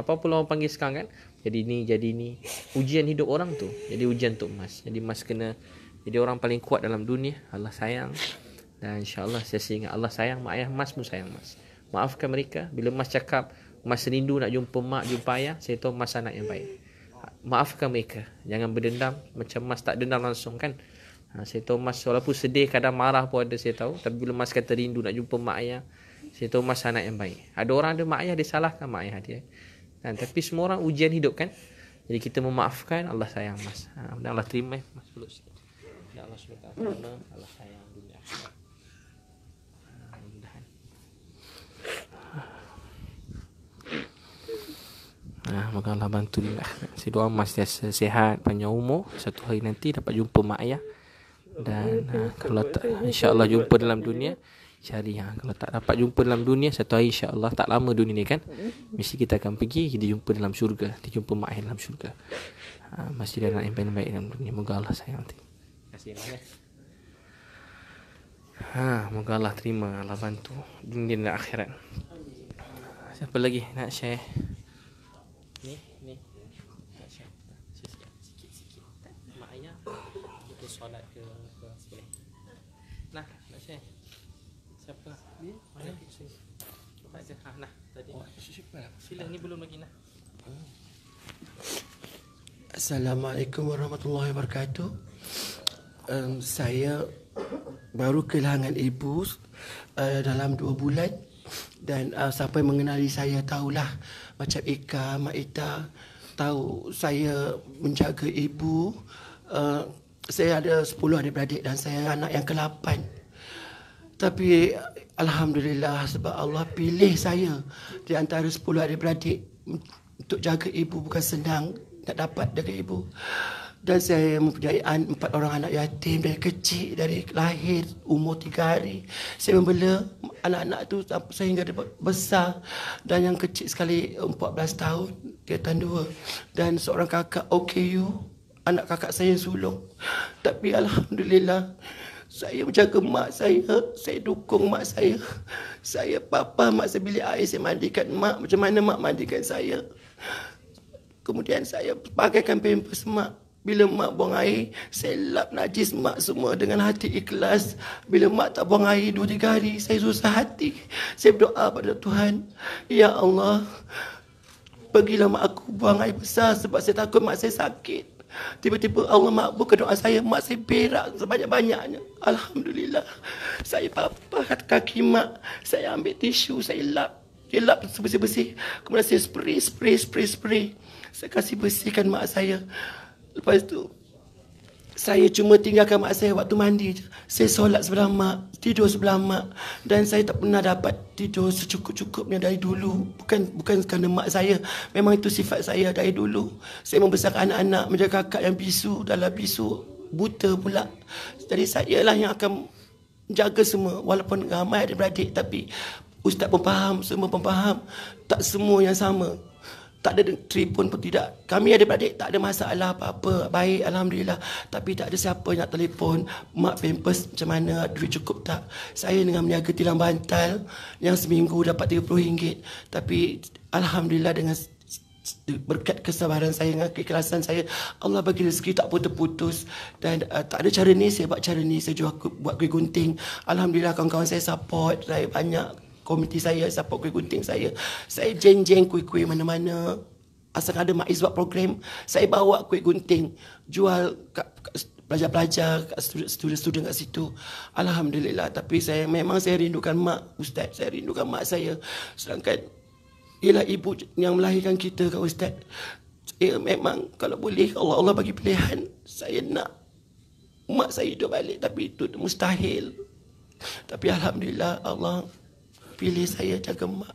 apa pun orang panggil sekarang kan jadi ni jadi ni ujian hidup orang tu jadi ujian untuk mas jadi mas kena jadi orang paling kuat dalam dunia Allah sayang Dan insyaAllah saya ingat Allah sayang mak ayah Mas pun sayang mas Maafkan mereka Bila mas cakap Mas rindu nak jumpa mak Jumpa ayah Saya tahu mas anak yang baik Maafkan mereka Jangan berdendam Macam mas tak dendam langsung kan ha, Saya tahu mas Walaupun sedih Kadang marah pun ada saya tahu Tapi bila mas kata rindu Nak jumpa mak ayah Saya tahu mas anak yang baik Ada orang ada mak ayah Dia salahkan mak ayah dia kan? Tapi semua orang ujian hidup kan jadi kita memaafkan Allah sayang mas. Ha, Allah terima mas. Masuk sikit. Allah SWT Allah sayang dunia akhirat Nah, maka Allah bantu dia. Lah. Si doa mas dia sehat, panjang umur. Satu hari nanti dapat jumpa mak ayah. Dan nah, hmm. kalau tak, insya Allah jumpa dalam dunia. Cari. Ha. Kalau tak dapat jumpa dalam dunia, satu hari insyaAllah tak lama dunia ni kan. Hmm. Mesti kita akan pergi, kita jumpa dalam syurga. Kita jumpa mak ayah dalam syurga. Ha, ah, masih ada anak yang baik dalam dunia. Moga Allah sayang nanti kasih lah eh. Ya. Ha, moga Allah terima Allah bantu dunia dan akhirat. Siapa lagi nak share? Ni, ni. Nak share. Sikit-sikit. Mak ayah itu solat ke Nah, nak share. Siapa? Ni, mana eh, kita ha, oh, eh, Sila ni belum lagi nah. Hmm. Assalamualaikum warahmatullahi wabarakatuh um, saya baru kehilangan ibu uh, dalam dua bulan dan uh, eh, sampai mengenali saya tahulah macam Ika, Mak Ita tahu saya menjaga ibu. Uh, saya ada sepuluh adik-beradik dan saya anak yang ke-8. Tapi Alhamdulillah sebab Allah pilih saya di antara 10 adik-beradik untuk jaga ibu bukan senang nak dapat dari ibu. Uh, dan saya mempunyai empat orang anak yatim dari kecil dari lahir umur tiga hari saya membela anak-anak itu sehingga dia besar dan yang kecil sekali empat belas tahun dia tahun dua dan seorang kakak OKU anak kakak saya sulung tapi Alhamdulillah saya menjaga mak saya saya dukung mak saya saya papa mak saya bilik air saya mandikan mak macam mana mak mandikan saya kemudian saya pakaikan pampers mak bila mak buang air, selap najis mak semua dengan hati ikhlas. Bila mak tak buang air dua tiga hari, saya susah hati. Saya berdoa pada Tuhan, Ya Allah, pergilah mak aku buang air besar sebab saya takut mak saya sakit. Tiba-tiba Allah mak buka doa saya, mak saya berak sebanyak-banyaknya. Alhamdulillah, saya papa kat kaki mak, saya ambil tisu, saya lap. Dia lap bersih-bersih. Kemudian saya spray, spray, spray, spray. Saya kasih bersihkan mak saya. Lepas tu saya cuma tinggalkan mak saya waktu mandi je. Saya solat sebelah mak, tidur sebelah mak dan saya tak pernah dapat tidur secukup-cukupnya dari dulu. Bukan bukan kerana mak saya, memang itu sifat saya dari dulu. Saya membesarkan anak-anak menjadi kakak yang bisu, dalam bisu, buta pula. Jadi saya lah yang akan jaga semua walaupun ramai ada beradik tapi ustaz pun faham, semua pun faham. Tak semua yang sama tak ada tribun pun tidak. Kami ada beradik tak ada masalah apa-apa. Baik alhamdulillah. Tapi tak ada siapa nak telefon mak pampers macam mana duit cukup tak. Saya dengan meniaga tilang bantal yang seminggu dapat RM30. Tapi alhamdulillah dengan berkat kesabaran saya dengan keikhlasan saya Allah bagi rezeki tak putus-putus dan uh, tak ada cara ni saya buat cara ni saya jual buat kuih gunting alhamdulillah kawan-kawan saya support saya banyak komiti saya, support kuih gunting saya. Saya jeng-jeng kuih-kuih mana-mana. Asal ada Mak buat program, saya bawa kuih gunting. Jual kat, kat pelajar-pelajar, kat student-student kat situ. Alhamdulillah. Tapi saya memang saya rindukan mak ustaz. Saya rindukan mak saya. Sedangkan ialah ibu yang melahirkan kita kat ustaz. Saya memang kalau boleh Allah Allah bagi pilihan saya nak mak saya hidup balik tapi itu mustahil. Tapi alhamdulillah Allah pilih saya jaga mak.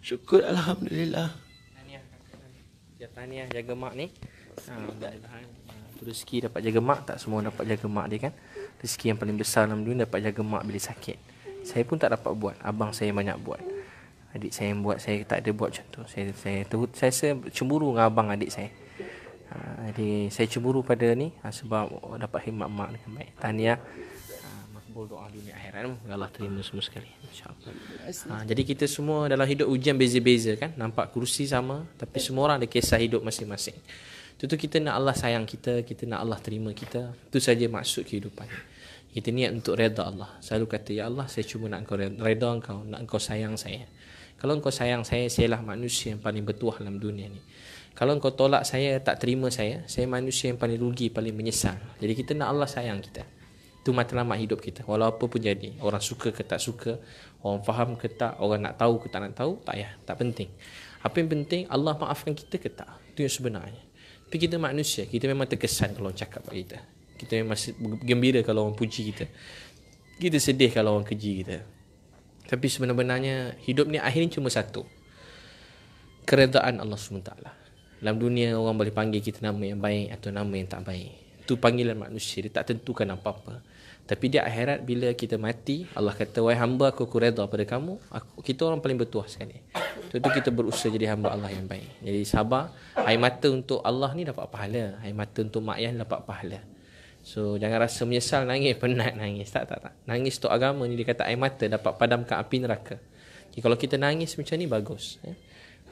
Syukur Alhamdulillah. Tahniah, ya, tahniah jaga mak ni. Ha, uh, rezeki dapat jaga mak Tak semua dapat jaga mak dia kan Rezeki yang paling besar dalam dunia Dapat jaga mak bila sakit Saya pun tak dapat buat Abang saya banyak buat Adik saya yang buat Saya tak ada buat macam tu Saya saya, terhut, saya, saya cemburu dengan abang adik saya ha, Jadi saya cemburu pada ni ha, Sebab dapat khidmat mak dengan baik Tahniah kabul doa dunia akhirat Moga Allah lah terima semua sekali ha, Jadi kita semua dalam hidup ujian beza-beza kan Nampak kursi sama Tapi semua orang ada kisah hidup masing-masing Itu tu kita nak Allah sayang kita Kita nak Allah terima kita Itu saja maksud kehidupan Kita niat untuk reda Allah Selalu kata Ya Allah saya cuma nak engkau reda kau, Nak kau sayang saya Kalau kau sayang saya Saya lah manusia yang paling bertuah dalam dunia ni kalau kau tolak saya, tak terima saya, saya manusia yang paling rugi, paling menyesal. Jadi kita nak Allah sayang kita. Itu matlamat hidup kita Walaupun pun jadi Orang suka ke tak suka Orang faham ke tak Orang nak tahu ke tak nak tahu Tak payah Tak penting Apa yang penting Allah maafkan kita ke tak Itu yang sebenarnya Tapi kita manusia Kita memang terkesan Kalau orang cakap pada kita Kita memang gembira Kalau orang puji kita Kita sedih Kalau orang keji kita Tapi sebenarnya Hidup ni akhirnya cuma satu Keredaan Allah SWT Dalam dunia Orang boleh panggil kita Nama yang baik Atau nama yang tak baik Itu panggilan manusia Dia tak tentukan apa-apa tapi di akhirat bila kita mati, Allah kata, "Wahai hamba, aku ku redha pada kamu. Aku kita orang paling bertuah sekali." Itu, itu kita berusaha jadi hamba Allah yang baik. Jadi sabar, air mata untuk Allah ni dapat pahala, air mata untuk mak ayah ni dapat pahala. So jangan rasa menyesal nangis penat nangis. Tak tak tak. Nangis untuk agama ni dia kata air mata dapat padamkan api neraka. Jadi, kalau kita nangis macam ni bagus, ya.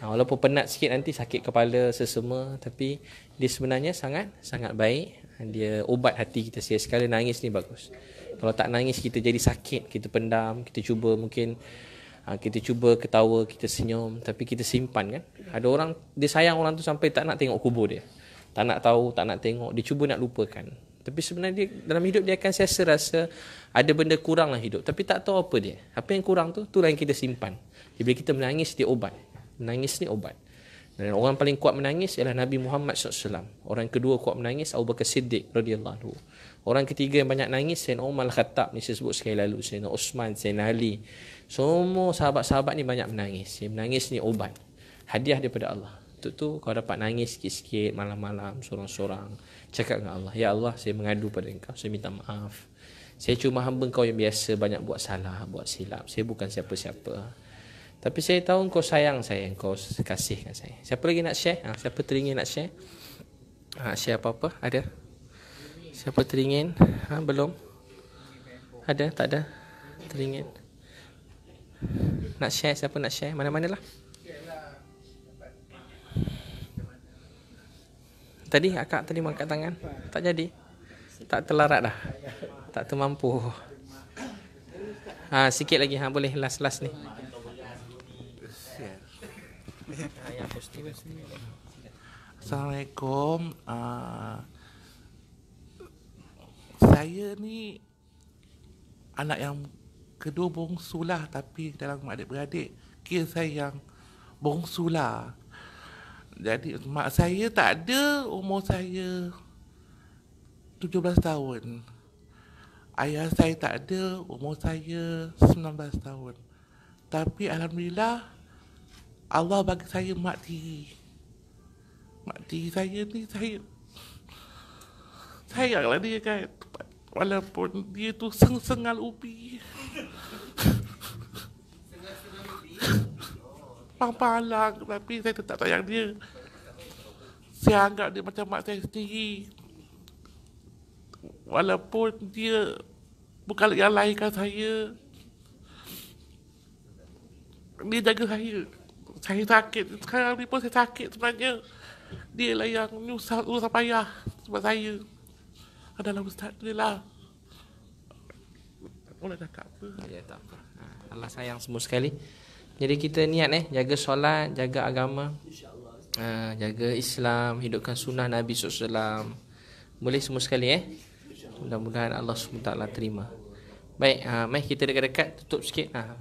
Ha, walaupun penat sikit nanti sakit kepala sesema tapi dia sebenarnya sangat sangat baik dia ubat hati kita Sekali nangis ni bagus Kalau tak nangis kita jadi sakit Kita pendam Kita cuba mungkin ah, Kita cuba ketawa Kita senyum Tapi kita simpan kan Ada orang Dia sayang orang tu sampai tak nak tengok kubur dia Tak nak tahu Tak nak tengok Dia cuba nak lupakan Tapi sebenarnya dia, dalam hidup dia akan sesa rasa Ada benda kurang lah hidup Tapi tak tahu apa dia Apa yang kurang tu Tu lah yang kita simpan Bila kita menangis dia ubat Menangis ni obat. Dan orang paling kuat menangis ialah Nabi Muhammad SAW. Orang kedua kuat menangis Abu Bakar Siddiq radhiyallahu Orang ketiga yang banyak nangis Sayyidina Umar Al-Khattab ni saya sebut sekali lalu Sayyidina Osman, Sayyidina Ali. Semua sahabat-sahabat ni banyak menangis. Yang menangis ni ubat. Hadiah daripada Allah. Untuk tu kau dapat nangis sikit-sikit malam-malam sorang-sorang. Cakap dengan Allah, "Ya Allah, saya mengadu pada engkau. Saya minta maaf. Saya cuma hamba engkau yang biasa banyak buat salah, buat silap. Saya bukan siapa-siapa." Tapi saya tahu kau sayang saya, kau kasih kan saya. Siapa lagi nak share? Ha, siapa teringin nak share? Ha, share apa-apa? Ada? Siapa teringin? Ha, belum? Ada? Tak ada? Teringin? Nak share? Siapa nak share? Mana-mana lah. Tadi akak tadi angkat tangan. Tak jadi? Tak terlarat dah? Tak termampu? Ha, sikit lagi. Ha, boleh las las ni. Assalamualaikum uh, Saya ni Anak yang Kedua bongsu lah Tapi dalam adik-beradik Kira saya yang Bongsu lah Jadi mak saya tak ada Umur saya 17 tahun Ayah saya tak ada Umur saya 19 tahun Tapi Alhamdulillah Allah bagi saya mak tiri Mak tiri saya ni saya Sayanglah dia kan Walaupun dia tu seng-sengal ubi Pampalang Tapi saya tetap sayang dia Saya anggap dia macam mak saya sendiri Walaupun dia Bukan yang lahirkan saya Dia jaga saya saya sakit sekarang ni pun saya sakit sebenarnya dia lah yang nyusah susah payah sebab saya adalah ustaz dia lah boleh cakap apa ya tak apa ha, Allah sayang semua sekali jadi kita niat eh jaga solat jaga agama insyaallah ha, jaga Islam hidupkan sunnah Nabi SAW boleh semua sekali eh mudah-mudahan Allah SWT terima baik uh, ha, mari kita dekat-dekat tutup sikit uh.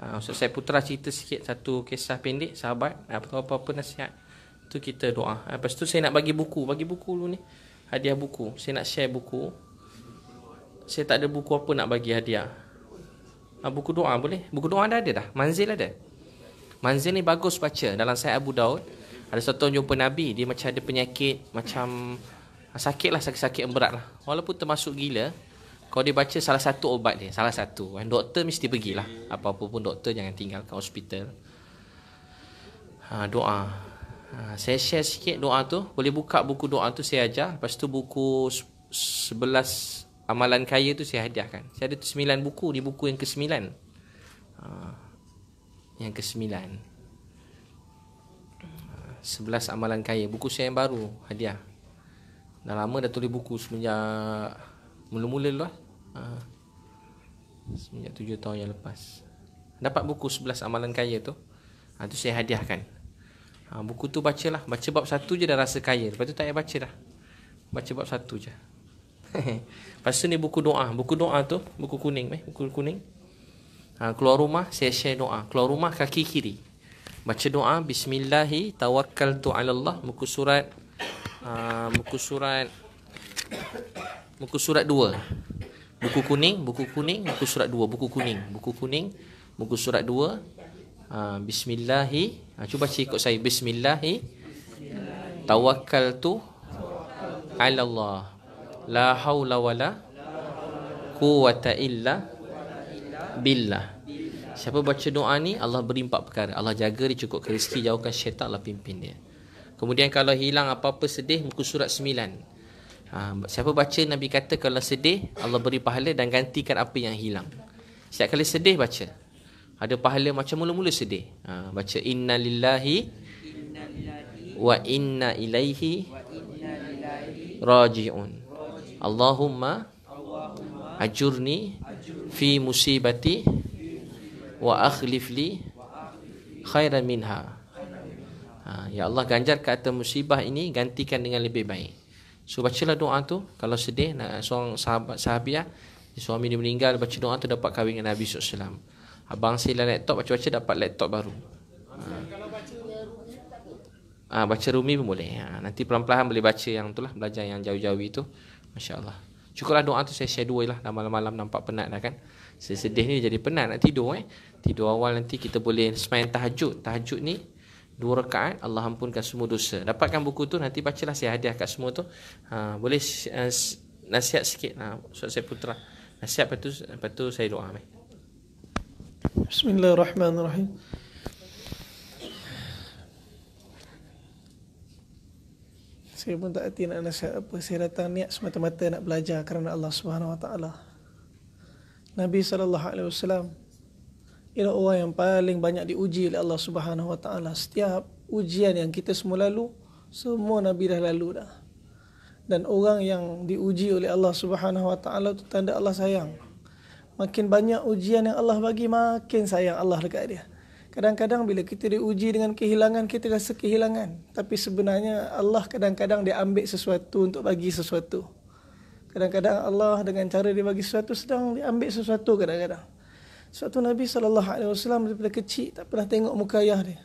Ah, Ustaz saya putera cerita sikit satu kisah pendek sahabat ah, apa-apa nasihat tu kita doa. Ah, lepas tu saya nak bagi buku, bagi buku dulu ni. Hadiah buku. Saya nak share buku. Saya tak ada buku apa nak bagi hadiah. buku doa boleh? Buku doa ada ada dah. Manzil ada. Manzil ni bagus baca dalam saya Abu Daud. Ada satu orang jumpa Nabi, dia macam ada penyakit, macam sakit lah, sakit-sakit yang berat lah. Walaupun termasuk gila, kau dia baca salah satu ubat dia Salah satu kan Doktor mesti pergilah Apa-apa pun doktor Jangan tinggalkan hospital ha, Doa ha, Saya share sikit doa tu Boleh buka buku doa tu Saya ajar Lepas tu buku sebelas Amalan kaya tu Saya hadiahkan Saya ada tu 9 buku Di buku yang ke-9 ha, Yang ke-9 11 ha, Amalan Kaya Buku saya yang baru Hadiah Dah lama dah tulis buku Semenjak Mula-mula dulu lah ha. Ah. Sejak 7 tahun yang lepas Dapat buku sebelas Amalan Kaya tu ha, Tu saya hadiahkan ha, Buku tu baca lah Baca bab satu je dah rasa kaya Lepas tu tak payah baca dah Baca bab satu je Lepas tu ni buku doa Buku doa tu Buku kuning eh? Buku kuning ha, Keluar rumah Saya share doa Keluar rumah kaki kiri Baca doa Bismillahi Tawakkal tu ala Buku surat uh, Buku surat Buku surat 2 Buku kuning Buku kuning Buku surat 2 Buku kuning Buku kuning Buku surat 2 uh, ah, Bismillahi ah, Cuba baca ikut saya Bismillahi Tawakkaltu tu Alallah La haula wa la Kuwata illa Billah Siapa baca doa ni Allah beri empat perkara Allah jaga dia cukup rezeki Jauhkan syaitan lah pimpin dia Kemudian kalau hilang apa-apa sedih Muka surat 9 Ha, siapa baca Nabi kata kalau sedih Allah beri pahala dan gantikan apa yang hilang. Setiap kali sedih baca. Ada pahala macam mula-mula sedih. Ha, baca inna lillahi wa inna ilaihi raji'un. Allahumma ajurni fi musibati wa akhlif li khairan minha. Ha, ya Allah ganjar kata musibah ini gantikan dengan lebih baik. So bacalah doa tu kalau sedih nak seorang sahabat sahabiah suami dia meninggal baca doa tu dapat kahwin dengan Nabi SAW Abang sila laptop baca-baca dapat laptop baru. Ha. Ha, baca Rumi pun boleh. Ha, nanti perlahan-lahan boleh baca yang itulah belajar yang jauh-jauh itu. Masya-Allah. Cukuplah doa tu saya share dua lah dah malam-malam nampak penat dah kan. Saya sedih ni jadi penat nak tidur eh. Tidur awal nanti kita boleh semain tahajud. Tahajud ni dua rakaat Allah ampunkan semua dosa. Dapatkan buku tu nanti bacalah saya hadiah kat semua tu. Ha, boleh eh, nasihat sikit ha, Ustaz saya putra. Nasihat lepas tu, saya doa. Mai. Bismillahirrahmanirrahim. Saya pun tak hati nak nasihat apa. Saya datang niat semata-mata nak belajar kerana Allah Subhanahu Wa Taala. Nabi sallallahu alaihi wasallam ialah orang yang paling banyak diuji oleh Allah Subhanahu Wa Taala. Setiap ujian yang kita semua lalu, semua nabi dah lalu dah. Dan orang yang diuji oleh Allah Subhanahu Wa Taala itu tanda Allah sayang. Makin banyak ujian yang Allah bagi, makin sayang Allah dekat dia. Kadang-kadang bila kita diuji dengan kehilangan, kita rasa kehilangan. Tapi sebenarnya Allah kadang-kadang dia ambil sesuatu untuk bagi sesuatu. Kadang-kadang Allah dengan cara dia bagi sesuatu sedang dia diambil sesuatu kadang-kadang. Suatu Nabi sallallahu alaihi wasallam daripada kecil tak pernah tengok muka ayah dia.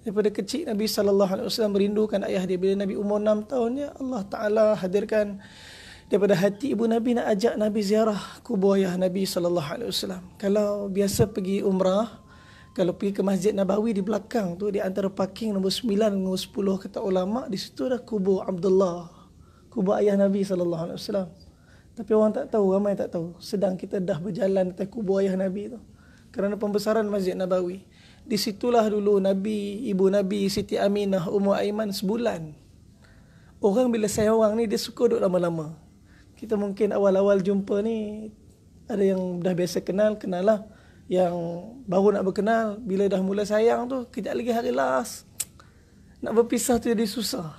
Daripada kecil Nabi sallallahu alaihi wasallam merindukan ayah dia. Bila Nabi umur 6 tahunnya Allah Taala hadirkan daripada hati ibu Nabi nak ajak Nabi ziarah kubur ayah Nabi sallallahu alaihi wasallam. Kalau biasa pergi umrah kalau pergi ke Masjid Nabawi di belakang tu di antara parking nombor 9 nombor sepuluh kata ulama di situ ada kubur Abdullah kubur ayah Nabi sallallahu alaihi wasallam. Tapi orang tak tahu, ramai tak tahu. Sedang kita dah berjalan atas kubur ayah Nabi tu. Kerana pembesaran Masjid Nabawi. Di situlah dulu Nabi, ibu Nabi Siti Aminah, umur Aiman sebulan. Orang bila saya orang ni, dia suka duduk lama-lama. Kita mungkin awal-awal jumpa ni, ada yang dah biasa kenal, kenal lah. Yang baru nak berkenal, bila dah mula sayang tu, kejap lagi hari last. Nak berpisah tu jadi susah.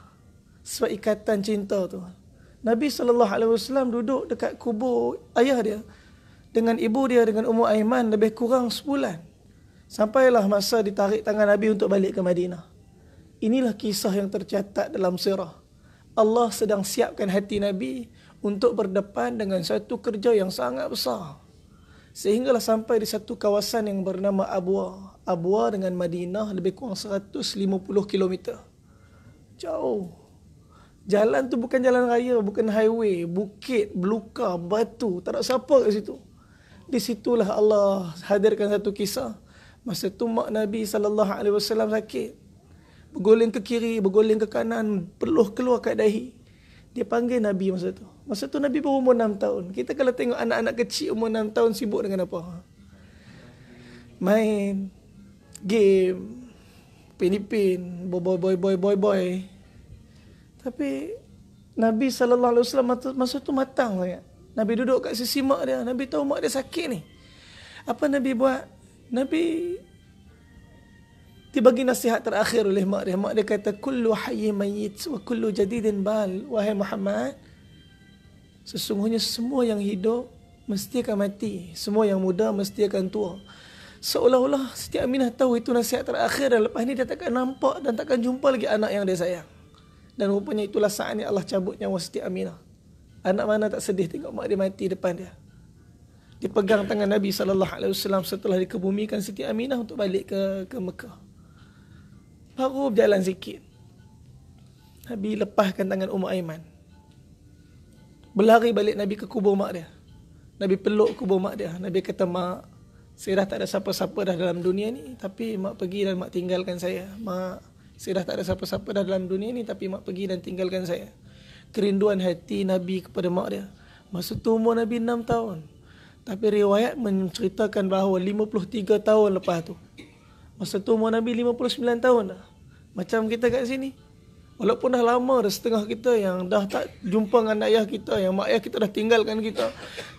Sebab ikatan cinta tu. Nabi sallallahu alaihi wasallam duduk dekat kubur ayah dia dengan ibu dia dengan Ummu Aiman lebih kurang sebulan. Sampailah masa ditarik tangan Nabi untuk balik ke Madinah. Inilah kisah yang tercatat dalam sirah. Allah sedang siapkan hati Nabi untuk berdepan dengan satu kerja yang sangat besar. Sehinggalah sampai di satu kawasan yang bernama Abwa. Abwa dengan Madinah lebih kurang 150 km. Jauh. Jalan tu bukan jalan raya, bukan highway, bukit, beluka, batu, tak ada siapa kat situ. Di situlah Allah hadirkan satu kisah. Masa tu mak Nabi sallallahu alaihi wasallam sakit. Berguling ke kiri, berguling ke kanan, peluh keluar kat dahi. Dia panggil Nabi masa tu. Masa tu Nabi baru umur 6 tahun. Kita kalau tengok anak-anak kecil umur 6 tahun sibuk dengan apa? Main game, pinipin, boy boy boy boy boy. boy. Tapi Nabi sallallahu alaihi wasallam masa tu matang sangat. Lah ya. Nabi duduk kat sisi mak dia. Nabi tahu mak dia sakit ni. Apa Nabi buat? Nabi dibagi nasihat terakhir oleh mak dia. Mak dia kata kullu hayyin mayyit wa kullu jadidin bal. Wahai Muhammad, sesungguhnya semua yang hidup mesti akan mati. Semua yang muda mesti akan tua. Seolah-olah Siti Aminah tahu itu nasihat terakhir dan lepas ni dia takkan nampak dan takkan jumpa lagi anak yang dia sayang. Dan rupanya itulah saat ni Allah cabut nyawa Siti Aminah. Anak mana tak sedih tengok mak dia mati depan dia. Dia pegang tangan Nabi SAW setelah dikebumikan Siti Aminah untuk balik ke ke Mekah. Baru berjalan sikit. Nabi lepaskan tangan Umar Aiman. Berlari balik Nabi ke kubur mak dia. Nabi peluk kubur mak dia. Nabi kata, Mak, saya dah tak ada siapa-siapa dah dalam dunia ni. Tapi mak pergi dan mak tinggalkan saya. Mak, saya dah tak ada siapa-siapa dah dalam dunia ni tapi mak pergi dan tinggalkan saya. Kerinduan hati Nabi kepada mak dia. Masa tu umur Nabi 6 tahun. Tapi riwayat menceritakan bahawa 53 tahun lepas tu. Masa tu umur Nabi 59 tahun dah. Macam kita kat sini. Walaupun dah lama dah setengah kita yang dah tak jumpa dengan anak ayah kita, yang mak ayah kita dah tinggalkan kita.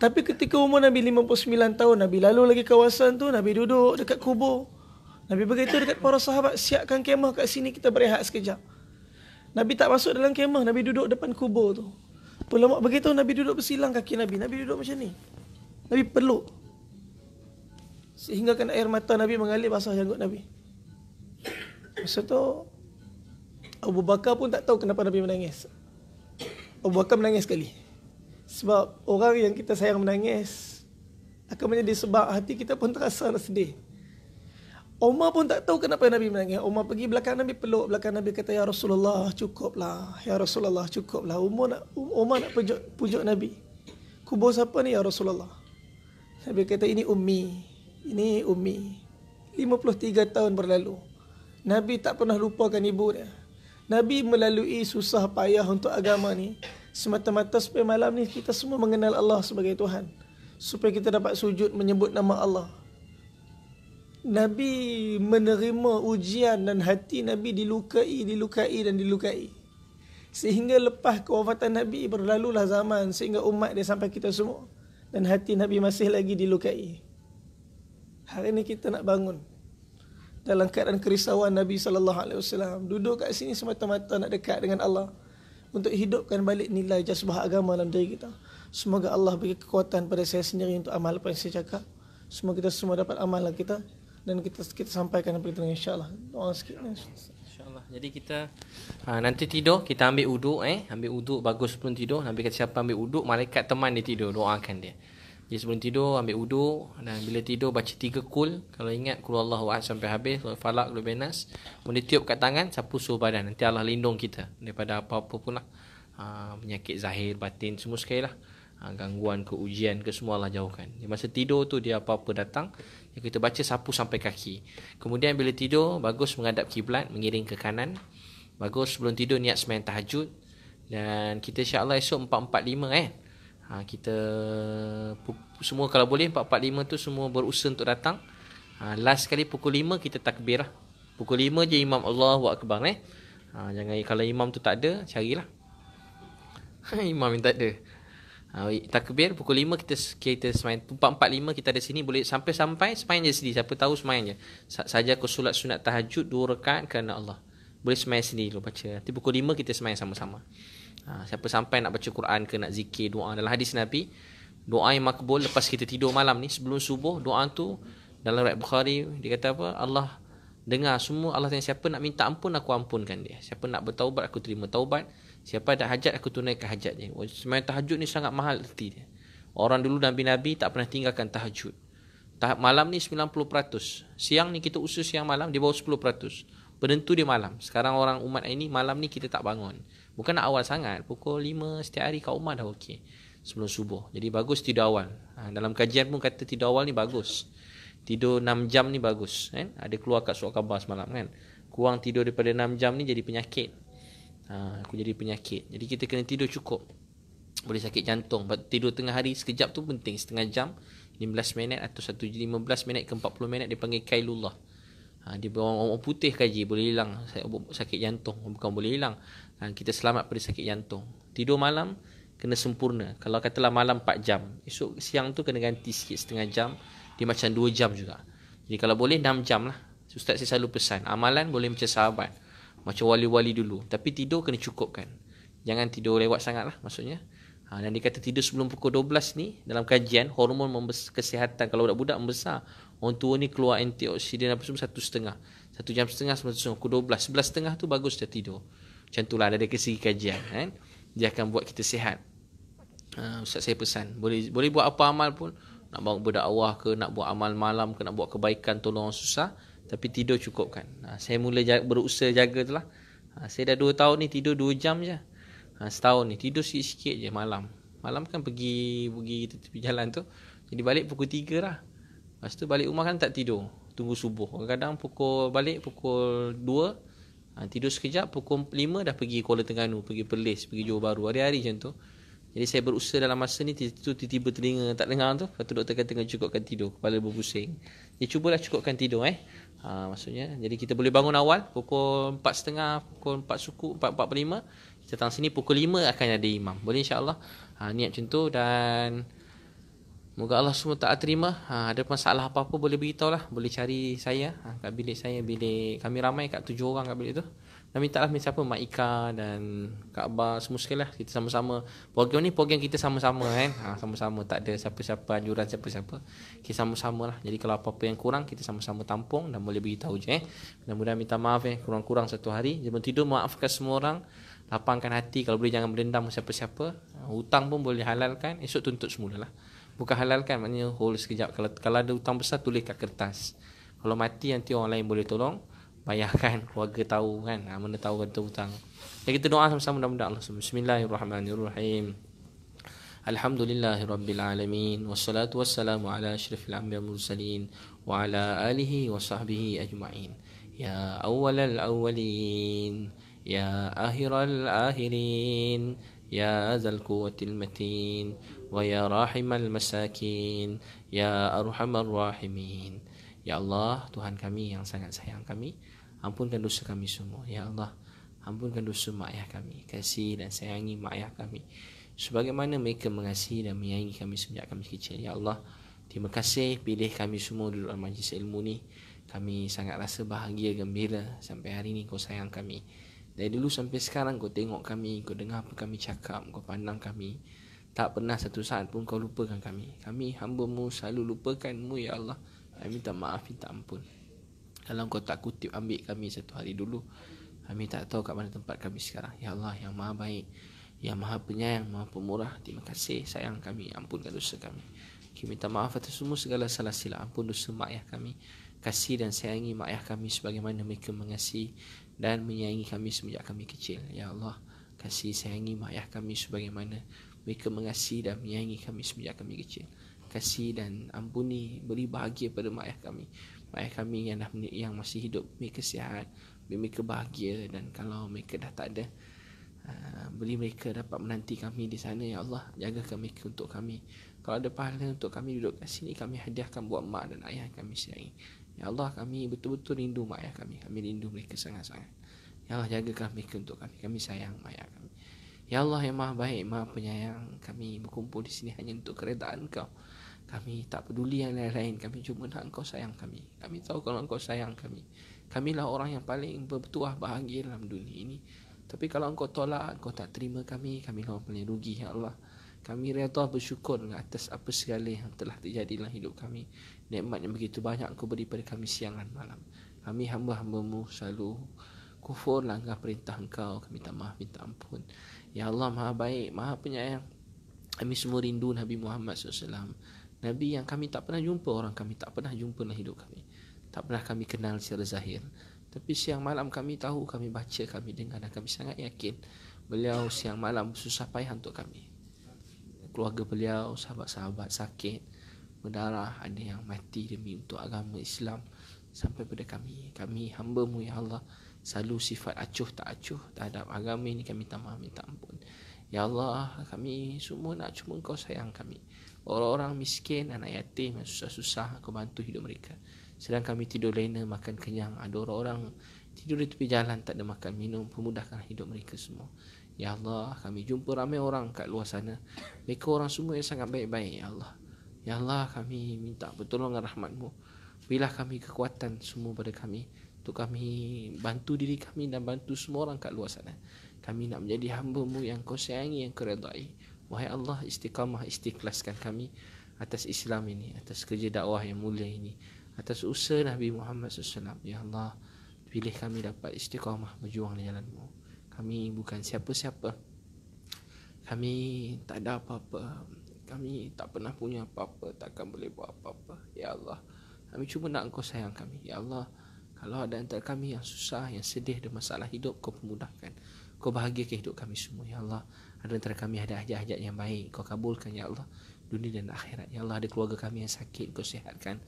Tapi ketika umur Nabi 59 tahun, Nabi lalu lagi kawasan tu, Nabi duduk dekat kubur. Nabi begitu dekat para sahabat siapkan kemah kat sini kita berehat sekejap. Nabi tak masuk dalam kemah, Nabi duduk depan kubur tu. Pulau mak begitu Nabi duduk bersilang kaki Nabi, Nabi duduk macam ni. Nabi perlu Sehingga kan air mata Nabi mengalir basah janggut Nabi. Masa tu Abu Bakar pun tak tahu kenapa Nabi menangis. Abu Bakar menangis sekali. Sebab orang yang kita sayang menangis akan menjadi sebab hati kita pun terasa sedih. Umar pun tak tahu kenapa Nabi menangis. Umar pergi belakang Nabi peluk, belakang Nabi kata ya Rasulullah, cukuplah. Ya Rasulullah, cukuplah. Umar nak Umar nak pujuk pujuk Nabi. Kubur siapa ni ya Rasulullah? Nabi kata ini ummi. Ini ummi. 53 tahun berlalu. Nabi tak pernah lupakan ibu dia. Nabi melalui susah payah untuk agama ni semata-mata supaya malam ni kita semua mengenal Allah sebagai Tuhan. Supaya kita dapat sujud menyebut nama Allah. Nabi menerima ujian dan hati Nabi dilukai, dilukai dan dilukai. Sehingga lepas kewafatan Nabi berlalulah zaman sehingga umat dia sampai kita semua dan hati Nabi masih lagi dilukai. Hari ini kita nak bangun dalam keadaan kerisauan Nabi sallallahu alaihi wasallam. Duduk kat sini semata-mata nak dekat dengan Allah untuk hidupkan balik nilai jasbah agama dalam diri kita. Semoga Allah bagi kekuatan pada saya sendiri untuk amal apa yang saya cakap. Semoga kita semua dapat amalan lah kita dan kita kita sampaikan apa itu insyaallah doa sikit Allah. jadi kita ha, nanti tidur kita ambil uduk eh ambil uduk bagus sebelum tidur nabi kata siapa ambil uduk malaikat teman dia tidur doakan dia Jadi sebelum tidur ambil uduk dan bila tidur baca tiga kul kalau ingat kul Allahu ahad sampai habis kul falak lebih benas kemudian tiup kat tangan sapu suruh badan nanti Allah lindung kita daripada apa-apa pun lah ha, penyakit zahir batin semua sekali lah ha, gangguan ke ke semua lah jauhkan di masa tidur tu dia apa-apa datang kita baca sapu sampai kaki. Kemudian bila tidur, bagus menghadap kiblat, mengiring ke kanan. Bagus sebelum tidur niat semayang tahajud. Dan kita insya-Allah esok 4.45 kan. Eh. Ha, kita semua kalau boleh 4.45 tu semua berusaha untuk datang. Ha, last kali pukul 5 kita takbir lah. Pukul 5 je imam Allah buat kebang eh. Ha, jangan kalau imam tu tak ada, carilah. imam yang tak ada. Ah, takbir pukul 5 kita kita semayang 4.45 kita ada sini boleh sampai sampai semayang je sendiri siapa tahu semayang je saja aku solat sunat tahajud dua rakaat kerana Allah boleh semayang sini lu baca Tapi pukul 5 kita semayang sama-sama ha, siapa sampai nak baca Quran ke nak zikir doa dalam hadis Nabi doa yang makbul lepas kita tidur malam ni sebelum subuh doa tu dalam riwayat Bukhari dia kata apa Allah dengar semua Allah tanya siapa nak minta ampun aku ampunkan dia siapa nak bertaubat aku terima taubat Siapa ada hajat aku tunaikan hajatnya. Oh, semayang tahajud ni sangat mahal erti dia. Orang dulu nabi-nabi tak pernah tinggalkan tahajud. Tahap malam ni 90%. Siang ni kita usus yang malam di bawah 10%. Penentu dia malam. Sekarang orang umat ini malam ni kita tak bangun. Bukan nak awal sangat. Pukul 5 setiap hari kat rumah dah okey. Sebelum subuh. Jadi bagus tidur awal. Ha, dalam kajian pun kata tidur awal ni bagus. Tidur 6 jam ni bagus. Eh? Ada keluar kat suat khabar semalam kan. Kurang tidur daripada 6 jam ni jadi penyakit ha, aku jadi penyakit jadi kita kena tidur cukup boleh sakit jantung tidur tengah hari sekejap tu penting setengah jam 15 minit atau 1 15 minit ke 40 minit dia panggil kailullah ha, dia orang, orang putih kaji boleh hilang sakit jantung bukan boleh hilang ha, kita selamat pada sakit jantung tidur malam kena sempurna kalau katalah malam 4 jam esok siang tu kena ganti sikit setengah jam dia macam 2 jam juga jadi kalau boleh 6 jam lah Ustaz saya selalu pesan Amalan boleh macam sahabat macam wali-wali dulu Tapi tidur kena cukupkan Jangan tidur lewat sangat lah maksudnya ha, Dan dia kata tidur sebelum pukul 12 ni Dalam kajian hormon membes- kesihatan Kalau budak-budak membesar Orang tua ni keluar antioksidan apa semua satu setengah Satu jam setengah semua semua Pukul 12, sebelas setengah tu bagus dia tidur Macam tu lah dari segi kajian kan? Dia akan buat kita sihat uh, Ustaz saya pesan Boleh boleh buat apa amal pun Nak bawa budak Allah, ke Nak buat amal malam ke Nak buat kebaikan tolong susah tapi tidur cukup kan ha, Saya mula jaga, berusaha jaga tu lah ha, Saya dah 2 tahun ni tidur 2 jam je ha, Setahun ni tidur sikit-sikit je malam Malam kan pergi pergi tepi jalan tu Jadi balik pukul 3 lah Lepas tu balik rumah kan tak tidur Tunggu subuh Kadang-kadang pukul balik pukul 2 ha, Tidur sekejap pukul 5 dah pergi Kuala Tengganu Pergi Perlis, pergi Johor Baru Hari-hari macam tu jadi saya berusaha dalam masa ni tiba-tiba telinga tak dengar tu, lepas tu doktor kata tengah cukupkan tidur, kepala berpusing. Ya cubalah cukupkan tidur eh. Ha, maksudnya jadi kita boleh bangun awal pukul 4.30 pukul 4 suku 4.45 kita datang sini pukul 5 akan ada imam boleh insyaAllah ha, niat macam tu dan moga Allah semua tak terima ha, ada masalah apa-apa boleh beritahu lah boleh cari saya ha, kat bilik saya bilik kami ramai kat tujuh orang kat bilik tu dan minta lah siapa Mak Ika dan Kak Abah semua sekali lah kita sama-sama program ni program kita sama-sama kan ha, sama-sama tak ada siapa-siapa anjuran siapa-siapa kita sama-sama lah jadi kalau apa-apa yang kurang kita sama-sama tampung dan boleh beritahu je eh mudah-mudahan minta maaf eh kurang-kurang satu hari jangan tidur maafkan semua orang lapangkan hati kalau boleh jangan berendam siapa-siapa hutang pun boleh halalkan esok tuntut semula lah bukan halalkan maknanya hold sekejap kalau, kalau ada hutang besar tulis kat kertas kalau mati nanti orang lain boleh tolong payahkan keluarga tahu kan ha, ah, mana tahu kata hutang Ya kita doa sama-sama mudah-mudahan Allah bismillahirrahmanirrahim Alhamdulillahirrabbilalamin Wassalatu wassalamu ala syarifil anbiya mursalin Wa ala alihi wa sahbihi ajma'in Ya awalal awalin Ya ahiral akhirin, Ya azal kuwatil matin Wa ya rahimal masakin Ya arhamar rahimin Ya Allah Tuhan kami yang sangat sayang kami Ampunkan dosa kami semua Ya Allah Ampunkan dosa mak ayah kami Kasih dan sayangi mak ayah kami Sebagaimana mereka mengasihi dan menyayangi kami Sejak kami kecil Ya Allah Terima kasih pilih kami semua duduk dalam majlis ilmu ni Kami sangat rasa bahagia, gembira Sampai hari ni kau sayang kami Dari dulu sampai sekarang kau tengok kami Kau dengar apa kami cakap Kau pandang kami Tak pernah satu saat pun kau lupakan kami Kami hamba mu selalu lupakanmu Ya Allah Saya minta maaf, minta ampun kalau kau tak kutip ambil kami satu hari dulu Kami tak tahu kat mana tempat kami sekarang Ya Allah yang maha baik Yang maha penyayang, maha pemurah Terima kasih sayang kami, ampunkan dosa kami Kami minta maaf atas semua segala salah silap Ampun dosa mak ayah kami Kasih dan sayangi mak ayah kami Sebagaimana mereka mengasihi dan menyayangi kami Semenjak kami kecil Ya Allah Kasih sayangi mak ayah kami Sebagaimana mereka mengasihi dan menyayangi kami Semenjak kami kecil Kasih dan ampuni Beri bahagia pada mak ayah kami ayah kami yang dah yang masih hidup mereka sihat beri mereka bahagia dan kalau mereka dah tak ada uh, ah, beri mereka dapat menanti kami di sana ya Allah jaga kami untuk kami kalau ada pahala untuk kami duduk kat sini kami hadiahkan buat mak dan ayah kami sihat ya Allah kami betul-betul rindu mak ayah kami kami rindu mereka sangat-sangat ya Allah jaga kami untuk kami kami sayang mak ayah kami Ya Allah yang maha baik, maha penyayang Kami berkumpul di sini hanya untuk keredaan kau kami tak peduli yang lain-lain Kami cuma nak engkau sayang kami Kami tahu kalau engkau sayang kami Kamilah orang yang paling bertuah bahagia dalam dunia ini Tapi kalau engkau tolak Engkau tak terima kami Kami lah orang paling rugi Ya Allah Kami rata bersyukur Atas apa segala yang telah terjadi dalam hidup kami Nekmat yang begitu banyak Engkau beri pada kami siang dan malam Kami hamba-hambamu selalu Kufur langgar lah perintah engkau Kami tak maaf minta ampun Ya Allah maha baik Maha penyayang Kami semua rindu Nabi Muhammad SAW Nabi yang kami tak pernah jumpa Orang kami tak pernah jumpa dalam hidup kami Tak pernah kami kenal secara zahir Tapi siang malam kami tahu Kami baca, kami dengar dan kami sangat yakin Beliau siang malam susah payah untuk kami Keluarga beliau, sahabat-sahabat sakit Berdarah, ada yang mati demi untuk agama Islam Sampai pada kami Kami hamba-Mu Ya Allah Selalu sifat acuh tak acuh Terhadap agama ini kami minta maaf, minta ampun Ya Allah kami semua nak cuma kau sayang kami Orang-orang miskin, anak yatim yang susah-susah aku bantu hidup mereka. Sedang kami tidur lena, makan kenyang. Ada orang-orang tidur di tepi jalan, tak ada makan, minum. Pemudahkan hidup mereka semua. Ya Allah, kami jumpa ramai orang kat luar sana. Mereka orang semua yang sangat baik-baik, Ya Allah. Ya Allah, kami minta pertolongan rahmatmu. Bilah kami kekuatan semua pada kami. Untuk kami bantu diri kami dan bantu semua orang kat luar sana. Kami nak menjadi hamba-Mu yang kau sayangi, yang kau redai. Wahai Allah istiqamah istiqlaskan kami atas Islam ini Atas kerja dakwah yang mulia ini Atas usaha Nabi Muhammad SAW Ya Allah pilih kami dapat istiqamah berjuang di jalanmu Kami bukan siapa-siapa Kami tak ada apa-apa Kami tak pernah punya apa-apa Takkan boleh buat apa-apa Ya Allah kami cuma nak engkau sayang kami Ya Allah Kalau ada antara kami yang susah Yang sedih Ada masalah hidup Kau pemudahkan Kau bahagia ke hidup kami semua Ya Allah ada antara kami ada hajat-hajat yang baik kau kabulkan ya Allah dunia dan akhirat ya Allah ada keluarga kami yang sakit kau sehatkan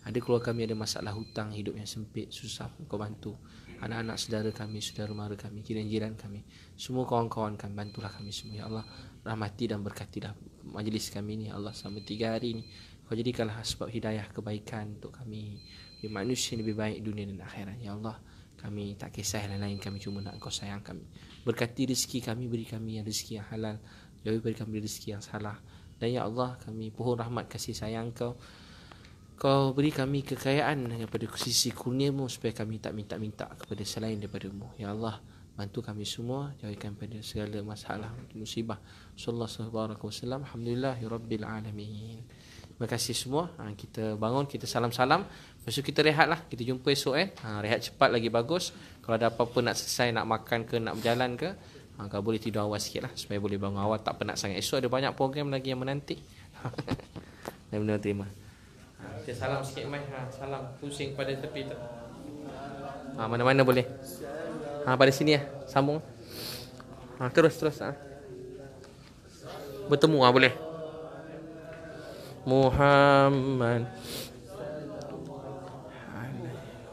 ada keluarga kami ada masalah hutang hidup yang sempit susah kau bantu anak-anak saudara kami saudara mara kami jiran-jiran kami semua kawan-kawan kami bantulah kami semua ya Allah rahmati dan berkati dah majlis kami ini ya Allah selama tiga hari ini kau jadikanlah sebab hidayah kebaikan untuk kami Biar manusia lebih baik dunia dan akhirat ya Allah kami tak kisah lain-lain kami cuma nak kau sayang kami berkati rezeki kami beri kami yang rezeki yang halal jauh beri kami rezeki yang salah dan ya Allah kami pohon rahmat kasih sayang kau kau beri kami kekayaan daripada sisi kurniamu supaya kami tak minta-minta kepada selain daripadamu ya Allah bantu kami semua jauhkan pada segala masalah musibah sallallahu alaihi wasallam alhamdulillah rabbil alamin terima kasih semua ah, kita bangun kita salam-salam Lepas tu kita rehat lah Kita jumpa esok eh ha, Rehat cepat lagi bagus Kalau ada apa-apa nak selesai Nak makan ke Nak berjalan ke ha, Kalau boleh tidur awal sikit lah Supaya boleh bangun awal Tak penat sangat Esok ada banyak program lagi yang menanti Dan benar terima ha, Salam sikit Mai ha, Salam pusing pada tepi tu ha, Mana-mana boleh ha, Pada sini ya Sambung ha, Terus terus ha. Bertemu ha, boleh Muhammad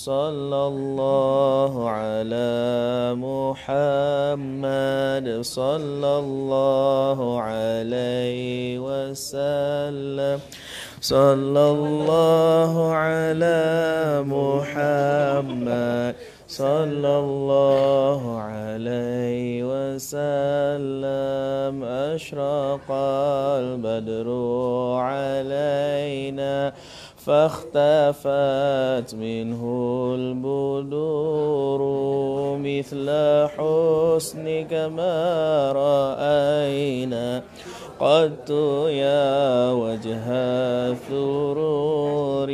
صلى الله على محمد صلى الله عليه وسلم صلى الله على محمد صلى الله عليه وسلم أشرق البدر علينا فاختفت منه البدور مثل حسنك ما رأينا قد يا وجه الثرور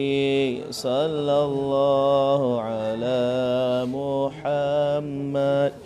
صلى الله على محمد